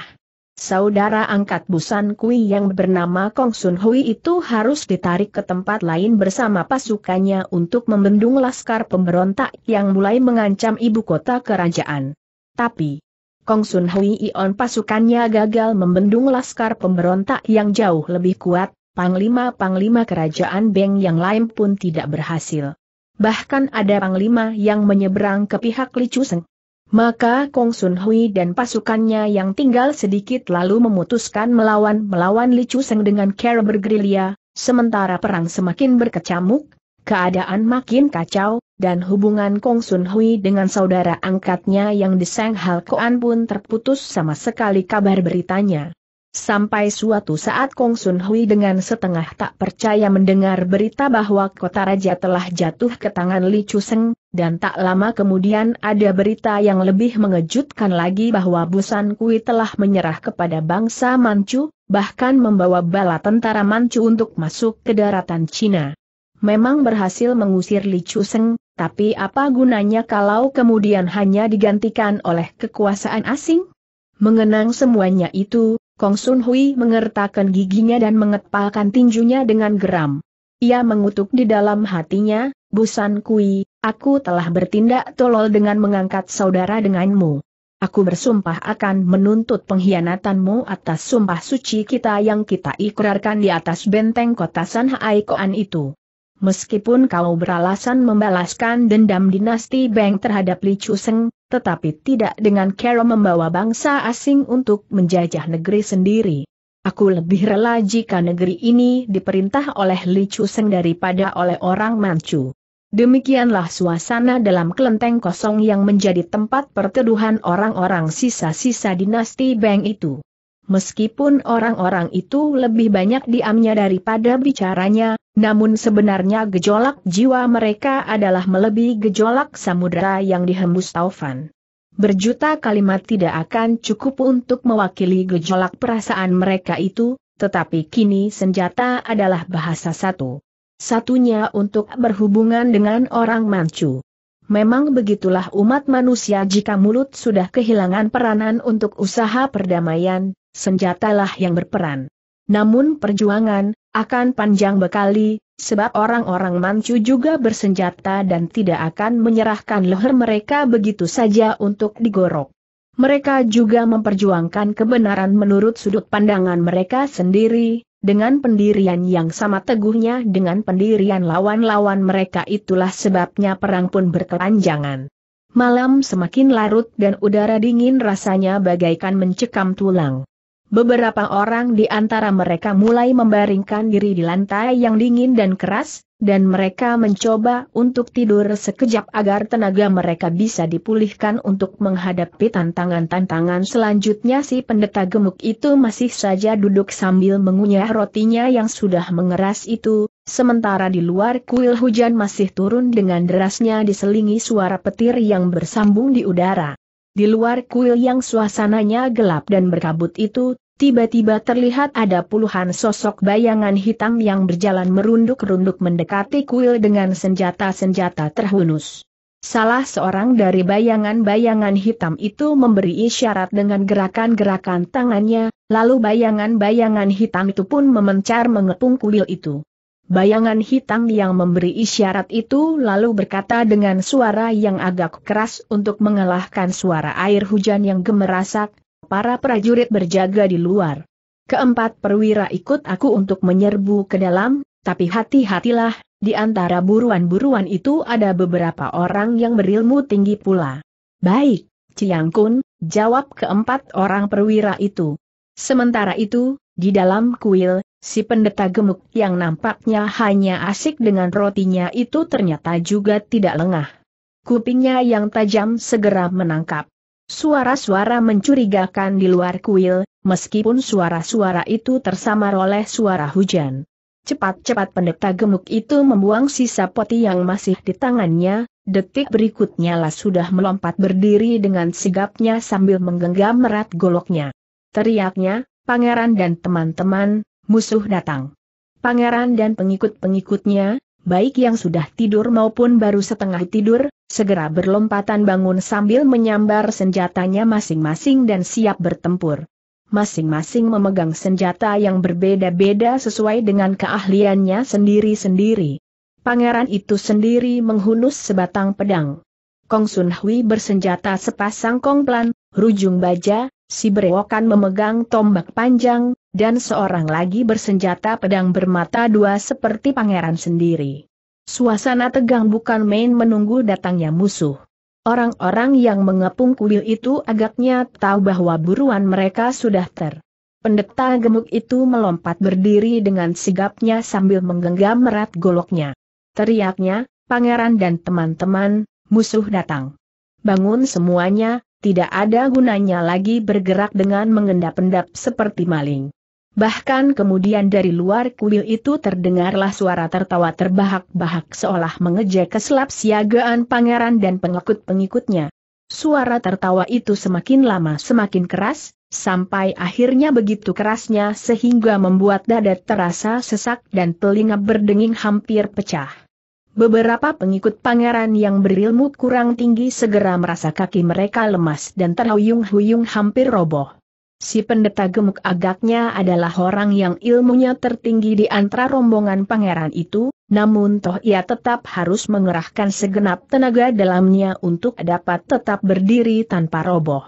Saudara angkat Busan Kui yang bernama Kong Sun Hui itu harus ditarik ke tempat lain bersama pasukannya untuk membendung laskar pemberontak yang mulai mengancam ibu kota kerajaan. Tapi, Kong Sun Hui Ion pasukannya gagal membendung laskar pemberontak yang jauh lebih kuat, panglima-panglima kerajaan Beng yang lain pun tidak berhasil. Bahkan ada panglima yang menyeberang ke pihak Li Chuseng. Maka Kong Sun Hui dan pasukannya yang tinggal sedikit lalu memutuskan melawan-melawan Li Chuseng dengan cara bergerilya, sementara perang semakin berkecamuk, keadaan makin kacau, dan hubungan Kong Sun Hui dengan saudara angkatnya yang di Hal Koan pun terputus sama sekali kabar beritanya. Sampai suatu saat Kong Sun Hui dengan setengah tak percaya mendengar berita bahwa kota raja telah jatuh ke tangan Li Seng, dan tak lama kemudian ada berita yang lebih mengejutkan lagi bahwa Busan Kui telah menyerah kepada bangsa Manchu, bahkan membawa bala tentara Manchu untuk masuk ke daratan Cina memang berhasil mengusir Li Seng, tapi apa gunanya kalau kemudian hanya digantikan oleh kekuasaan asing? Mengenang semuanya itu, Kong Sun Hui mengertakkan giginya dan mengepalkan tinjunya dengan geram. Ia mengutuk di dalam hatinya, Busan Kui, aku telah bertindak tolol dengan mengangkat saudara denganmu. Aku bersumpah akan menuntut pengkhianatanmu atas sumpah suci kita yang kita ikrarkan di atas benteng kota Sanhaikoan itu. Meskipun kau beralasan membalaskan dendam dinasti Beng terhadap Li Chuseng, tetapi tidak dengan cara membawa bangsa asing untuk menjajah negeri sendiri. Aku lebih rela jika negeri ini diperintah oleh Li Chuseng daripada oleh orang Manchu. Demikianlah suasana dalam kelenteng kosong yang menjadi tempat perteduhan orang-orang sisa-sisa dinasti Beng itu. Meskipun orang-orang itu lebih banyak diamnya daripada bicaranya, namun sebenarnya gejolak jiwa mereka adalah melebihi gejolak samudera yang dihembus taufan. Berjuta kalimat tidak akan cukup untuk mewakili gejolak perasaan mereka itu, tetapi kini senjata adalah bahasa satu. Satunya untuk berhubungan dengan orang Manchu. Memang begitulah umat manusia jika mulut sudah kehilangan peranan untuk usaha perdamaian, senjatalah yang berperan. Namun perjuangan, akan panjang bekali, sebab orang-orang Manchu juga bersenjata dan tidak akan menyerahkan leher mereka begitu saja untuk digorok. Mereka juga memperjuangkan kebenaran menurut sudut pandangan mereka sendiri, dengan pendirian yang sama teguhnya dengan pendirian lawan-lawan mereka itulah sebabnya perang pun berkelanjangan. Malam semakin larut dan udara dingin rasanya bagaikan mencekam tulang. Beberapa orang di antara mereka mulai membaringkan diri di lantai yang dingin dan keras, dan mereka mencoba untuk tidur sekejap agar tenaga mereka bisa dipulihkan untuk menghadapi tantangan-tantangan selanjutnya si pendeta gemuk itu masih saja duduk sambil mengunyah rotinya yang sudah mengeras itu, sementara di luar kuil hujan masih turun dengan derasnya diselingi suara petir yang bersambung di udara. Di luar kuil yang suasananya gelap dan berkabut itu, tiba-tiba terlihat ada puluhan sosok bayangan hitam yang berjalan merunduk-runduk mendekati kuil dengan senjata-senjata terhunus. Salah seorang dari bayangan-bayangan hitam itu memberi isyarat dengan gerakan-gerakan tangannya, lalu bayangan-bayangan hitam itu pun memencar mengepung kuil itu. Bayangan hitam yang memberi isyarat itu lalu berkata dengan suara yang agak keras untuk mengalahkan suara air hujan yang gemerasak, para prajurit berjaga di luar. Keempat perwira ikut aku untuk menyerbu ke dalam, tapi hati-hatilah, di antara buruan-buruan itu ada beberapa orang yang berilmu tinggi pula. Baik, Ciang Kun, jawab keempat orang perwira itu. Sementara itu, di dalam kuil, si pendeta gemuk yang nampaknya hanya asik dengan rotinya itu ternyata juga tidak lengah. Kupingnya yang tajam segera menangkap Suara-suara mencurigakan di luar kuil, meskipun suara-suara itu tersamar oleh suara hujan. Cepat-cepat pendeta gemuk itu membuang sisa poti yang masih di tangannya, detik berikutnya lah sudah melompat berdiri dengan sigapnya sambil menggenggam erat goloknya. Teriaknya, pangeran dan teman-teman, musuh datang. Pangeran dan pengikut-pengikutnya, baik yang sudah tidur maupun baru setengah tidur, segera berlompatan bangun sambil menyambar senjatanya masing-masing dan siap bertempur. Masing-masing memegang senjata yang berbeda-beda sesuai dengan keahliannya sendiri-sendiri. Pangeran itu sendiri menghunus sebatang pedang. Kong Sun Hui bersenjata sepasang kongplan, rujung baja, si brewokan memegang tombak panjang, dan seorang lagi bersenjata pedang bermata dua seperti pangeran sendiri. Suasana tegang bukan main menunggu datangnya musuh. Orang-orang yang mengepung kuil itu agaknya tahu bahwa buruan mereka sudah ter. Pendeta gemuk itu melompat berdiri dengan sigapnya sambil menggenggam erat goloknya. Teriaknya, pangeran dan teman-teman, musuh datang. Bangun semuanya, tidak ada gunanya lagi bergerak dengan mengendap-endap seperti maling. Bahkan kemudian dari luar kuil itu terdengarlah suara tertawa terbahak-bahak seolah mengejek keselap siagaan pangeran dan pengikut-pengikutnya. Suara tertawa itu semakin lama semakin keras, sampai akhirnya begitu kerasnya sehingga membuat dada terasa sesak dan telinga berdenging hampir pecah. Beberapa pengikut pangeran yang berilmu kurang tinggi segera merasa kaki mereka lemas dan terhuyung-huyung hampir roboh. Si pendeta gemuk agaknya adalah orang yang ilmunya tertinggi di antara rombongan pangeran itu, namun toh ia tetap harus mengerahkan segenap tenaga dalamnya untuk dapat tetap berdiri tanpa roboh.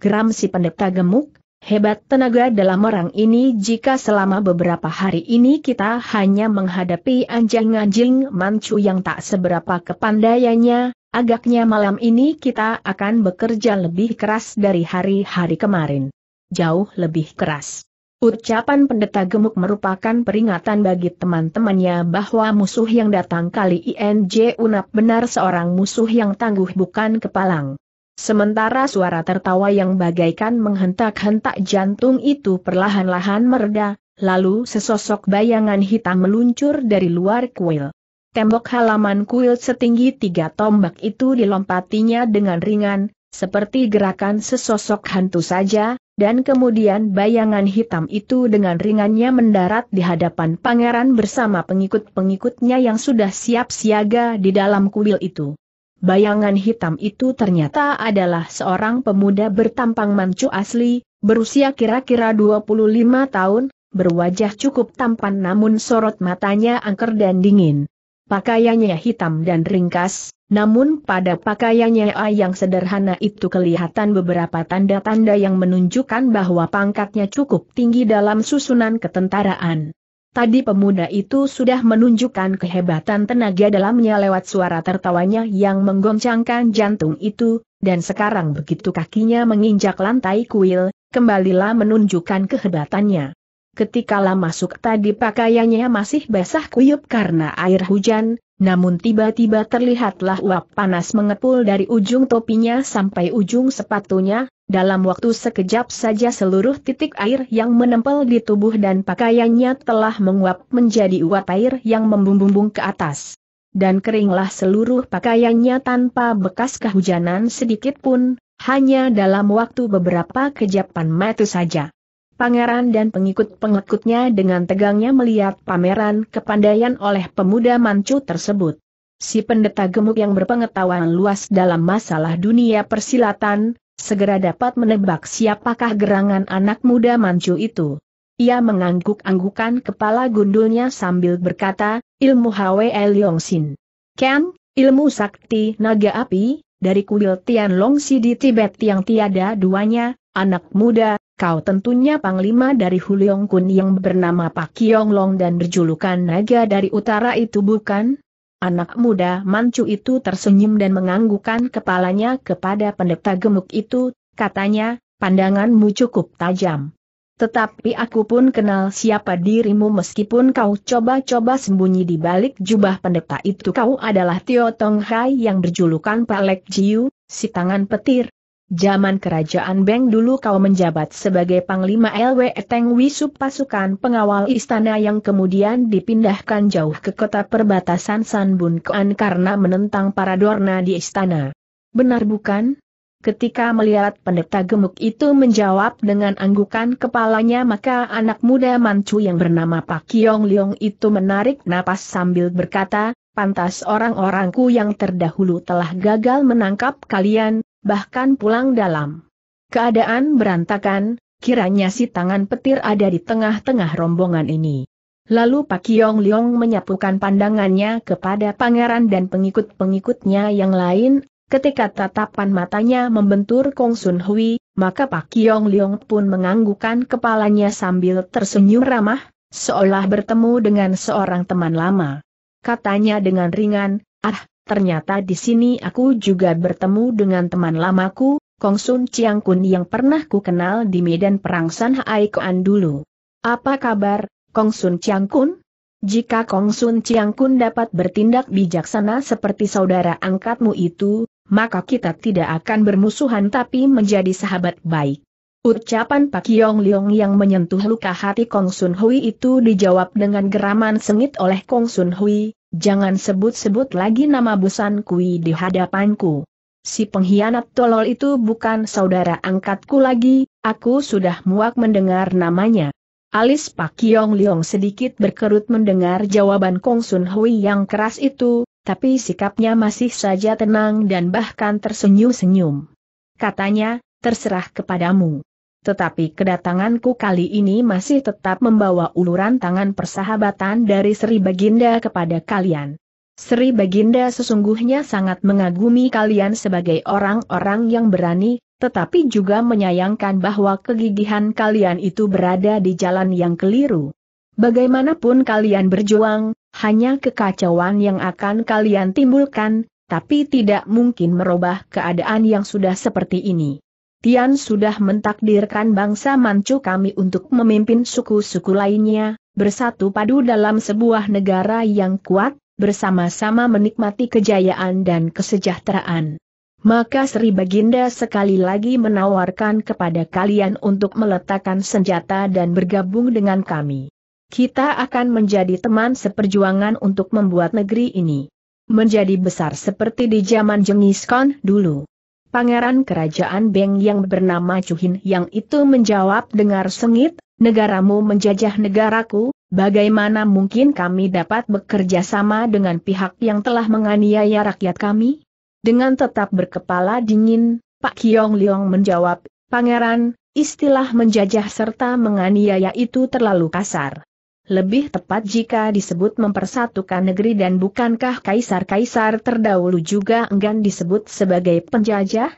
Geram si pendeta gemuk, hebat tenaga dalam orang ini jika selama beberapa hari ini kita hanya menghadapi anjing-anjing mancu yang tak seberapa kepandaiannya, agaknya malam ini kita akan bekerja lebih keras dari hari-hari kemarin jauh lebih keras. Ucapan pendeta gemuk merupakan peringatan bagi teman-temannya bahwa musuh yang datang kali INJ Unap benar seorang musuh yang tangguh bukan kepalang. Sementara suara tertawa yang bagaikan menghentak-hentak jantung itu perlahan-lahan mereda, lalu sesosok bayangan hitam meluncur dari luar kuil. Tembok halaman kuil setinggi tiga tombak itu dilompatinya dengan ringan, seperti gerakan sesosok hantu saja, dan kemudian bayangan hitam itu dengan ringannya mendarat di hadapan pangeran bersama pengikut-pengikutnya yang sudah siap siaga di dalam kuil itu. Bayangan hitam itu ternyata adalah seorang pemuda bertampang mancu asli, berusia kira-kira 25 tahun, berwajah cukup tampan namun sorot matanya angker dan dingin. Pakaiannya hitam dan ringkas, namun pada pakaiannya yang sederhana itu kelihatan beberapa tanda-tanda yang menunjukkan bahwa pangkatnya cukup tinggi dalam susunan ketentaraan. Tadi pemuda itu sudah menunjukkan kehebatan tenaga dalamnya lewat suara tertawanya yang menggoncangkan jantung itu, dan sekarang begitu kakinya menginjak lantai kuil, kembalilah menunjukkan kehebatannya. Ketika lah masuk tadi pakaiannya masih basah kuyup karena air hujan, namun tiba-tiba terlihatlah uap panas mengepul dari ujung topinya sampai ujung sepatunya, dalam waktu sekejap saja seluruh titik air yang menempel di tubuh dan pakaiannya telah menguap menjadi uap air yang membumbung bumbung ke atas. Dan keringlah seluruh pakaiannya tanpa bekas kehujanan sedikit pun, hanya dalam waktu beberapa kejapan mata saja. Pangeran dan pengikut-pengikutnya dengan tegangnya melihat pameran kepandaian oleh pemuda mancu tersebut. Si pendeta gemuk yang berpengetahuan luas dalam masalah dunia persilatan, segera dapat menebak siapakah gerangan anak muda mancu itu. Ia mengangguk-anggukan kepala gundulnya sambil berkata, ilmu Hwe Leong Sin. Ken, ilmu sakti naga api, dari kuil Tian Long Si di Tibet yang tiada duanya, anak muda, kau tentunya panglima dari Huliong Kun yang bernama Pak Kiong Long dan berjulukan naga dari utara itu bukan? Anak muda mancu itu tersenyum dan menganggukkan kepalanya kepada pendeta gemuk itu, katanya, pandanganmu cukup tajam. Tetapi aku pun kenal siapa dirimu meskipun kau coba-coba sembunyi di balik jubah pendeta itu kau adalah Tio Tong Hai yang berjulukan Palek Jiu, si tangan petir, Zaman kerajaan Beng dulu kau menjabat sebagai Panglima LW Eteng Wisup pasukan pengawal istana yang kemudian dipindahkan jauh ke kota perbatasan Sanbun Kuan karena menentang para Dorna di istana. Benar bukan? Ketika melihat pendeta gemuk itu menjawab dengan anggukan kepalanya maka anak muda mancu yang bernama Pak Kiong Leong itu menarik napas sambil berkata, pantas orang-orangku yang terdahulu telah gagal menangkap kalian, bahkan pulang dalam keadaan berantakan, kiranya si tangan petir ada di tengah-tengah rombongan ini. Lalu Pak Yong Leong menyapukan pandangannya kepada pangeran dan pengikut-pengikutnya yang lain, ketika tatapan matanya membentur Kong Sun Hui, maka Pak Yong Leong pun menganggukkan kepalanya sambil tersenyum ramah, seolah bertemu dengan seorang teman lama. Katanya dengan ringan, ah, ternyata di sini aku juga bertemu dengan teman lamaku, Kong Sun Chiang Kun yang pernah ku kenal di medan perang San Hai dulu. Apa kabar, Kong Sun Chiang Kun? Jika Kong Sun Chiang Kun dapat bertindak bijaksana seperti saudara angkatmu itu, maka kita tidak akan bermusuhan tapi menjadi sahabat baik. Ucapan Pak Yong Leong yang menyentuh luka hati Kong Sun Hui itu dijawab dengan geraman sengit oleh Kong Sun Hui, Jangan sebut-sebut lagi nama Busan Kui di hadapanku. Si pengkhianat tolol itu bukan saudara angkatku lagi, aku sudah muak mendengar namanya. Alis Pak Yong Leong sedikit berkerut mendengar jawaban Kong Sun Hui yang keras itu, tapi sikapnya masih saja tenang dan bahkan tersenyum-senyum. Katanya, terserah kepadamu tetapi kedatanganku kali ini masih tetap membawa uluran tangan persahabatan dari Sri Baginda kepada kalian. Sri Baginda sesungguhnya sangat mengagumi kalian sebagai orang-orang yang berani, tetapi juga menyayangkan bahwa kegigihan kalian itu berada di jalan yang keliru. Bagaimanapun kalian berjuang, hanya kekacauan yang akan kalian timbulkan, tapi tidak mungkin merubah keadaan yang sudah seperti ini. Tian sudah mentakdirkan bangsa Manchu kami untuk memimpin suku-suku lainnya, bersatu padu dalam sebuah negara yang kuat, bersama-sama menikmati kejayaan dan kesejahteraan. Maka Sri Baginda sekali lagi menawarkan kepada kalian untuk meletakkan senjata dan bergabung dengan kami. Kita akan menjadi teman seperjuangan untuk membuat negeri ini menjadi besar seperti di zaman Jengis Khan dulu pangeran kerajaan Beng yang bernama Cuhin yang itu menjawab dengar sengit, negaramu menjajah negaraku, bagaimana mungkin kami dapat bekerja sama dengan pihak yang telah menganiaya rakyat kami? Dengan tetap berkepala dingin, Pak Kiong Liong menjawab, Pangeran, istilah menjajah serta menganiaya itu terlalu kasar. Lebih tepat jika disebut mempersatukan negeri dan bukankah kaisar-kaisar terdahulu juga enggan disebut sebagai penjajah?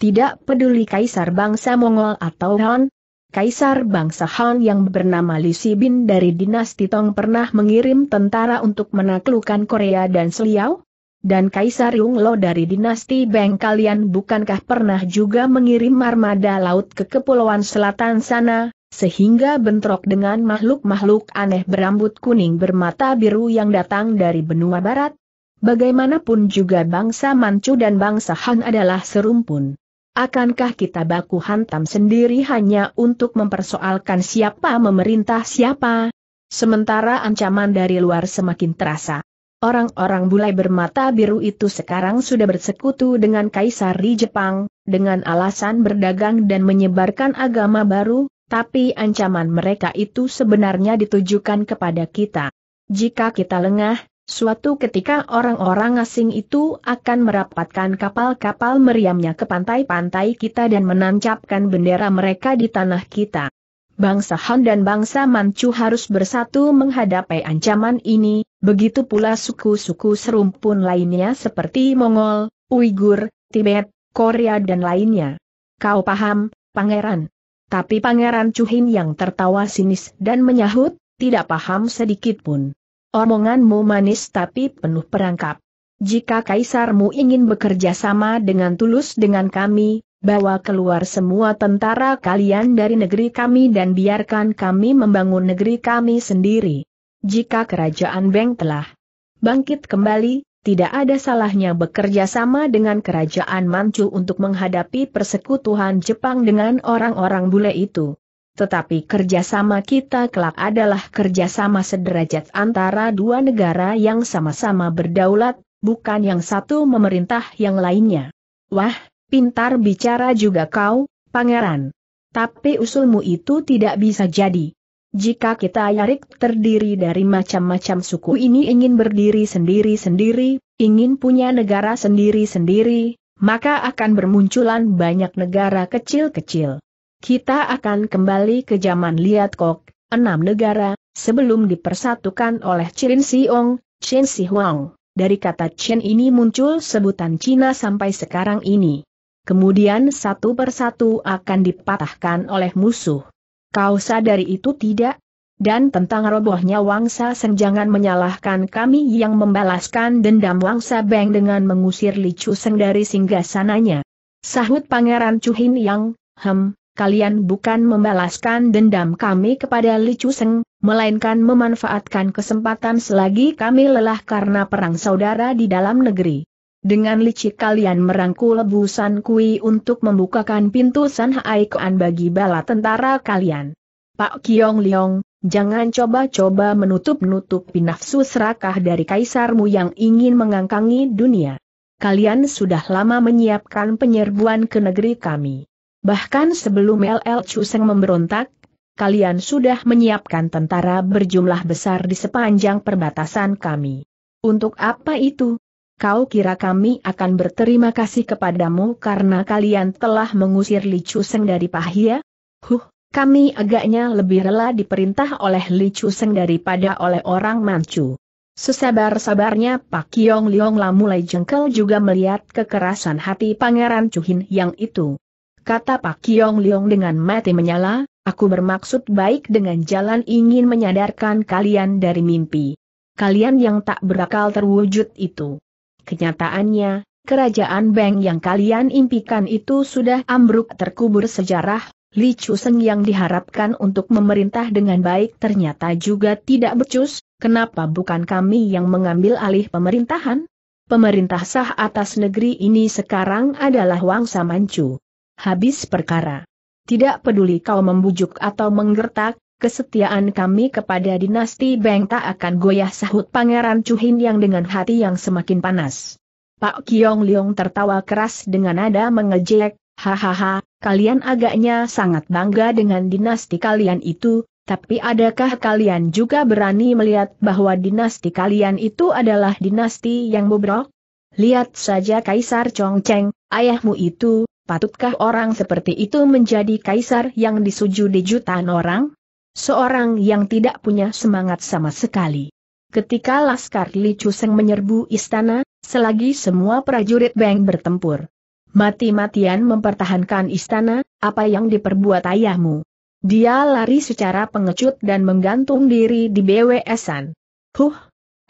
Tidak peduli kaisar bangsa Mongol atau Han, kaisar bangsa Han yang bernama Li Bin dari dinasti Tong pernah mengirim tentara untuk menaklukkan Korea dan Seliau? Dan Kaisar Lo dari dinasti Beng kalian bukankah pernah juga mengirim armada laut ke kepulauan selatan sana, sehingga bentrok dengan makhluk-makhluk aneh berambut kuning bermata biru yang datang dari benua barat. Bagaimanapun juga bangsa Manchu dan bangsa Han adalah serumpun. Akankah kita baku hantam sendiri hanya untuk mempersoalkan siapa memerintah siapa? Sementara ancaman dari luar semakin terasa. Orang-orang bulai bermata biru itu sekarang sudah bersekutu dengan Kaisar Kaisari Jepang, dengan alasan berdagang dan menyebarkan agama baru, tapi ancaman mereka itu sebenarnya ditujukan kepada kita. Jika kita lengah, suatu ketika orang-orang asing itu akan merapatkan kapal-kapal meriamnya ke pantai-pantai kita dan menancapkan bendera mereka di tanah kita. Bangsa Han dan bangsa Manchu harus bersatu menghadapi ancaman ini, begitu pula suku-suku serumpun lainnya seperti Mongol, Uighur, Tibet, Korea dan lainnya. Kau paham, Pangeran? Tapi Pangeran Chuhin yang tertawa sinis dan menyahut, tidak paham sedikit pun. Omonganmu manis tapi penuh perangkap. Jika kaisarmu ingin bekerja sama dengan tulus dengan kami, bawa keluar semua tentara kalian dari negeri kami dan biarkan kami membangun negeri kami sendiri. Jika kerajaan Beng telah bangkit kembali, tidak ada salahnya bekerja sama dengan kerajaan Manchu untuk menghadapi persekutuan Jepang dengan orang-orang bule itu. Tetapi kerjasama kita kelak adalah kerjasama sederajat antara dua negara yang sama-sama berdaulat, bukan yang satu memerintah yang lainnya. Wah, pintar bicara juga kau, pangeran. Tapi usulmu itu tidak bisa jadi. Jika kita Yarik terdiri dari macam-macam suku ini ingin berdiri sendiri-sendiri, ingin punya negara sendiri-sendiri, maka akan bermunculan banyak negara kecil-kecil. Kita akan kembali ke zaman Liat Kok, enam negara, sebelum dipersatukan oleh Chin Siong, Chen Si Huang. Dari kata Chen ini muncul sebutan Cina sampai sekarang ini. Kemudian satu persatu akan dipatahkan oleh musuh. Kau sadari itu tidak? Dan tentang robohnya Wangsa Senjangan jangan menyalahkan kami yang membalaskan dendam Wangsa Beng dengan mengusir Li Chu Seng dari singgasananya. Sahut Pangeran Cuhin Yang, hem, kalian bukan membalaskan dendam kami kepada Li Chu Seng, melainkan memanfaatkan kesempatan selagi kami lelah karena perang saudara di dalam negeri. Dengan licik kalian merangkul Busan Kui untuk membukakan pintu Sanhai Kuan bagi bala tentara kalian. Pak Kiong Liong, jangan coba-coba menutup-nutupi nafsu serakah dari kaisarmu yang ingin mengangkangi dunia. Kalian sudah lama menyiapkan penyerbuan ke negeri kami. Bahkan sebelum LL Chuseng memberontak, kalian sudah menyiapkan tentara berjumlah besar di sepanjang perbatasan kami. Untuk apa itu? kau kira kami akan berterima kasih kepadamu karena kalian telah mengusir Li Chuseng dari Pahia? Huh, kami agaknya lebih rela diperintah oleh Li Chuseng daripada oleh orang Manchu. Sesabar-sabarnya Pak Kiong Liong lah mulai jengkel juga melihat kekerasan hati Pangeran Cuhin yang itu. Kata Pak Kiong Liong dengan mati menyala, aku bermaksud baik dengan jalan ingin menyadarkan kalian dari mimpi. Kalian yang tak berakal terwujud itu. Kenyataannya, kerajaan Beng yang kalian impikan itu sudah ambruk terkubur sejarah, Li Chuseng yang diharapkan untuk memerintah dengan baik ternyata juga tidak becus, kenapa bukan kami yang mengambil alih pemerintahan? Pemerintah sah atas negeri ini sekarang adalah Wangsa Manchu. Habis perkara. Tidak peduli kau membujuk atau menggertak, kesetiaan kami kepada dinasti Beng tak akan goyah sahut Pangeran Chuhin yang dengan hati yang semakin panas. Pak Kiong Liong tertawa keras dengan nada mengejek, hahaha, kalian agaknya sangat bangga dengan dinasti kalian itu, tapi adakah kalian juga berani melihat bahwa dinasti kalian itu adalah dinasti yang bobrok? Lihat saja Kaisar Chongcheng, ayahmu itu, patutkah orang seperti itu menjadi kaisar yang disujudi jutaan orang? seorang yang tidak punya semangat sama sekali. Ketika Laskar Li Chuseng menyerbu istana, selagi semua prajurit Beng bertempur. Mati-matian mempertahankan istana, apa yang diperbuat ayahmu? Dia lari secara pengecut dan menggantung diri di BWS-an. Huh,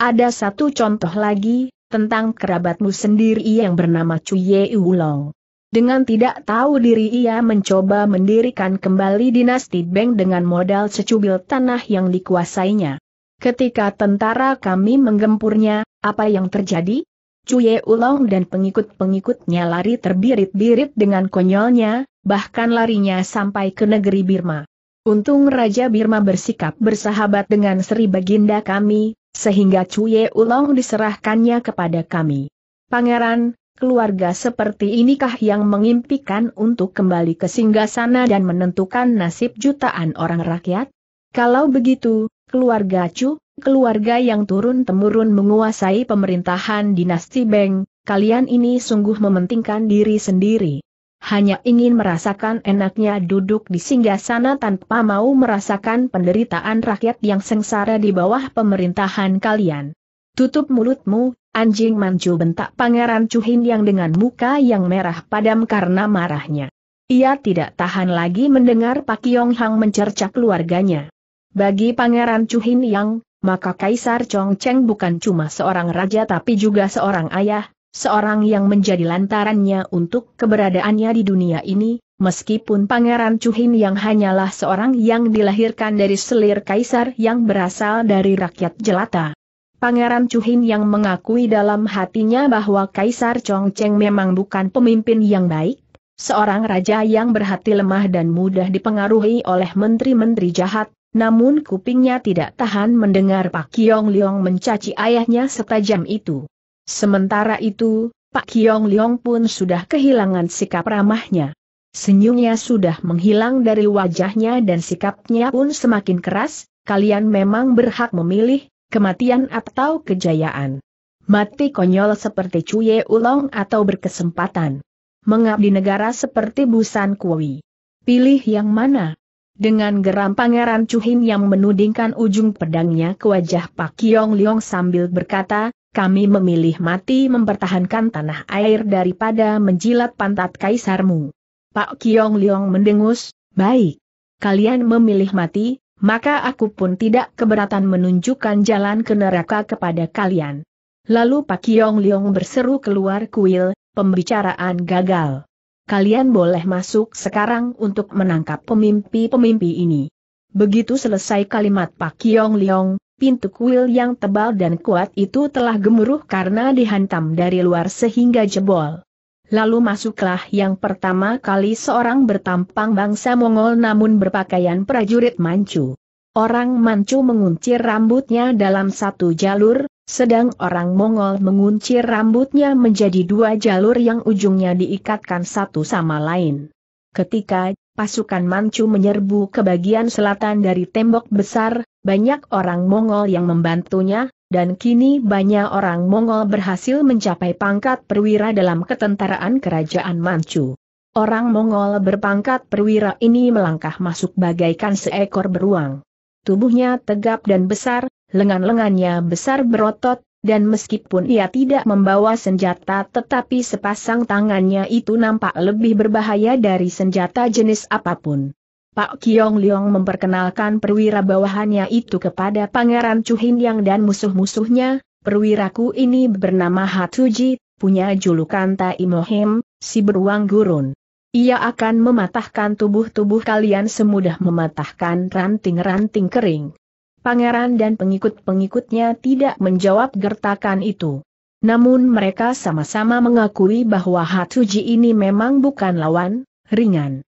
ada satu contoh lagi, tentang kerabatmu sendiri yang bernama Chu Ye Ulong. Dengan tidak tahu diri ia mencoba mendirikan kembali dinasti Beng dengan modal secubil tanah yang dikuasainya. Ketika tentara kami menggempurnya, apa yang terjadi? Cuye Ulong dan pengikut-pengikutnya lari terbirit-birit dengan konyolnya, bahkan larinya sampai ke negeri Birma. Untung Raja Birma bersikap bersahabat dengan Sri Baginda kami, sehingga Cuye Ulong diserahkannya kepada kami. Pangeran, keluarga seperti inikah yang mengimpikan untuk kembali ke singgasana dan menentukan nasib jutaan orang rakyat? Kalau begitu, keluarga Chu, keluarga yang turun-temurun menguasai pemerintahan dinasti Beng, kalian ini sungguh mementingkan diri sendiri. Hanya ingin merasakan enaknya duduk di singgasana tanpa mau merasakan penderitaan rakyat yang sengsara di bawah pemerintahan kalian. Tutup mulutmu, Anjing mancu bentak Pangeran Cuhin yang dengan muka yang merah padam karena marahnya. Ia tidak tahan lagi mendengar Pak Yong Hang mencerca keluarganya. Bagi Pangeran Cuhin yang, maka Kaisar Chong Cheng bukan cuma seorang raja tapi juga seorang ayah, seorang yang menjadi lantarannya untuk keberadaannya di dunia ini, meskipun Pangeran Cuhin yang hanyalah seorang yang dilahirkan dari selir Kaisar yang berasal dari rakyat jelata. Pangeran Chuhin yang mengakui dalam hatinya bahwa Kaisar Chongcheng memang bukan pemimpin yang baik, seorang raja yang berhati lemah dan mudah dipengaruhi oleh menteri-menteri jahat, namun kupingnya tidak tahan mendengar Pak Kiong Leong mencaci ayahnya setajam itu. Sementara itu, Pak Kiong Leong pun sudah kehilangan sikap ramahnya. Senyumnya sudah menghilang dari wajahnya dan sikapnya pun semakin keras, kalian memang berhak memilih, kematian atau kejayaan. Mati konyol seperti Cuye Ulong atau berkesempatan. Mengabdi negara seperti Busan Kui. Pilih yang mana? Dengan geram Pangeran Cuhin yang menudingkan ujung pedangnya ke wajah Pak Kiong Liong sambil berkata, kami memilih mati mempertahankan tanah air daripada menjilat pantat kaisarmu. Pak Kiong Liong mendengus, baik. Kalian memilih mati, maka aku pun tidak keberatan menunjukkan jalan ke neraka kepada kalian. Lalu Pak Yong Leong berseru keluar kuil, pembicaraan gagal. Kalian boleh masuk sekarang untuk menangkap pemimpi-pemimpi ini. Begitu selesai kalimat Pak Yong Leong, pintu kuil yang tebal dan kuat itu telah gemuruh karena dihantam dari luar sehingga jebol. Lalu masuklah yang pertama kali seorang bertampang bangsa Mongol namun berpakaian prajurit Manchu. Orang Manchu menguncir rambutnya dalam satu jalur, sedang orang Mongol menguncir rambutnya menjadi dua jalur yang ujungnya diikatkan satu sama lain. Ketika pasukan Manchu menyerbu ke bagian selatan dari tembok besar, banyak orang Mongol yang membantunya, dan kini banyak orang Mongol berhasil mencapai pangkat perwira dalam ketentaraan kerajaan Manchu. Orang Mongol berpangkat perwira ini melangkah masuk bagaikan seekor beruang. Tubuhnya tegap dan besar, lengan-lengannya besar berotot, dan meskipun ia tidak membawa senjata tetapi sepasang tangannya itu nampak lebih berbahaya dari senjata jenis apapun. Pak Kiong Liong memperkenalkan perwira bawahannya itu kepada Pangeran Chu Yang dan musuh-musuhnya, perwiraku ini bernama Hatuji, punya julukan Tai Mohim, si beruang gurun. Ia akan mematahkan tubuh-tubuh kalian semudah mematahkan ranting-ranting kering. Pangeran dan pengikut-pengikutnya tidak menjawab gertakan itu. Namun mereka sama-sama mengakui bahwa Hatuji ini memang bukan lawan, ringan.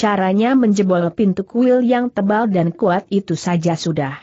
Caranya menjebol pintu kuil yang tebal dan kuat itu saja sudah.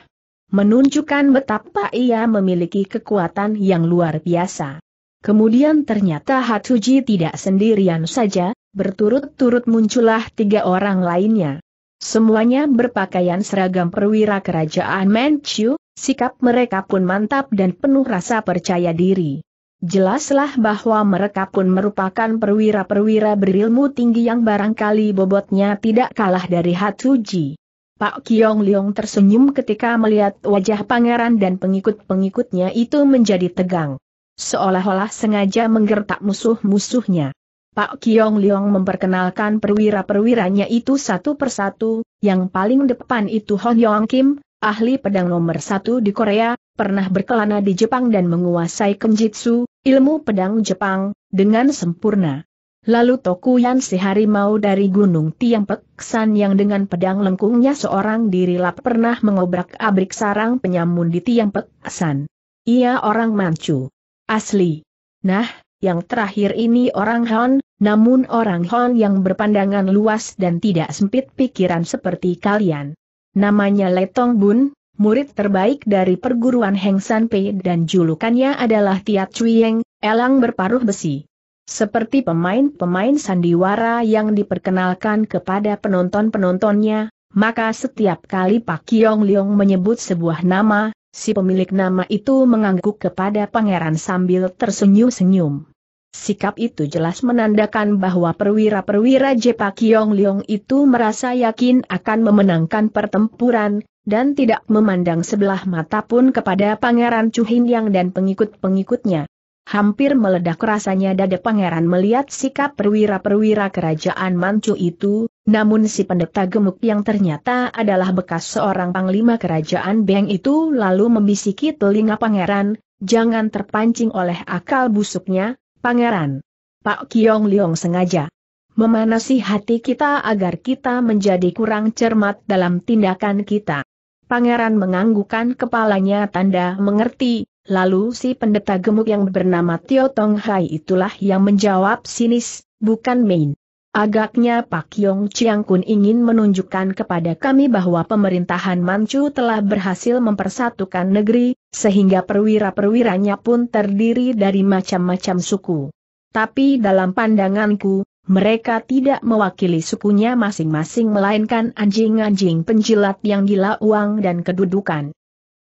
Menunjukkan betapa ia memiliki kekuatan yang luar biasa. Kemudian ternyata Hatsuji tidak sendirian saja, berturut-turut muncullah tiga orang lainnya. Semuanya berpakaian seragam perwira kerajaan Manchu, sikap mereka pun mantap dan penuh rasa percaya diri. Jelaslah bahwa mereka pun merupakan perwira-perwira berilmu tinggi yang barangkali bobotnya tidak kalah dari Hatsuji. Pak Kiong Leong tersenyum ketika melihat wajah pangeran dan pengikut-pengikutnya itu menjadi tegang. Seolah-olah sengaja menggertak musuh-musuhnya. Pak Kiong Leong memperkenalkan perwira-perwiranya itu satu persatu, yang paling depan itu Hon Yong Kim, ahli pedang nomor satu di Korea, pernah berkelana di Jepang dan menguasai kenjitsu, ilmu pedang Jepang, dengan sempurna. Lalu Tokuyan si harimau dari Gunung tiang peksan yang dengan pedang lengkungnya seorang lap pernah mengobrak-abrik sarang penyamun di tiang San. Ia orang Manchu. Asli. Nah, yang terakhir ini orang Hon, namun orang Hon yang berpandangan luas dan tidak sempit pikiran seperti kalian. Namanya Letong Bun, murid terbaik dari perguruan Heng San Pei dan julukannya adalah Tiat Chuyeng, elang berparuh besi. Seperti pemain-pemain sandiwara yang diperkenalkan kepada penonton-penontonnya, maka setiap kali Pak Kiong Leong menyebut sebuah nama, si pemilik nama itu mengangguk kepada pangeran sambil tersenyum-senyum. Sikap itu jelas menandakan bahwa perwira-perwira Jepa Kiong Leong itu merasa yakin akan memenangkan pertempuran, dan tidak memandang sebelah mata pun kepada Pangeran Chu Yang dan pengikut-pengikutnya. Hampir meledak rasanya dada pangeran melihat sikap perwira-perwira kerajaan Manchu itu, namun si pendeta gemuk yang ternyata adalah bekas seorang panglima kerajaan Beng itu lalu membisiki telinga pangeran, jangan terpancing oleh akal busuknya, Pangeran. Pak Kiong Liong sengaja memanasi hati kita agar kita menjadi kurang cermat dalam tindakan kita. Pangeran menganggukkan kepalanya tanda mengerti, lalu si pendeta gemuk yang bernama Tio Tong Hai itulah yang menjawab sinis, bukan main. Agaknya Pak Yong Chiang Kun ingin menunjukkan kepada kami bahwa pemerintahan Manchu telah berhasil mempersatukan negeri, sehingga perwira-perwiranya pun terdiri dari macam-macam suku. Tapi dalam pandanganku, mereka tidak mewakili sukunya masing-masing melainkan anjing-anjing penjilat yang gila uang dan kedudukan.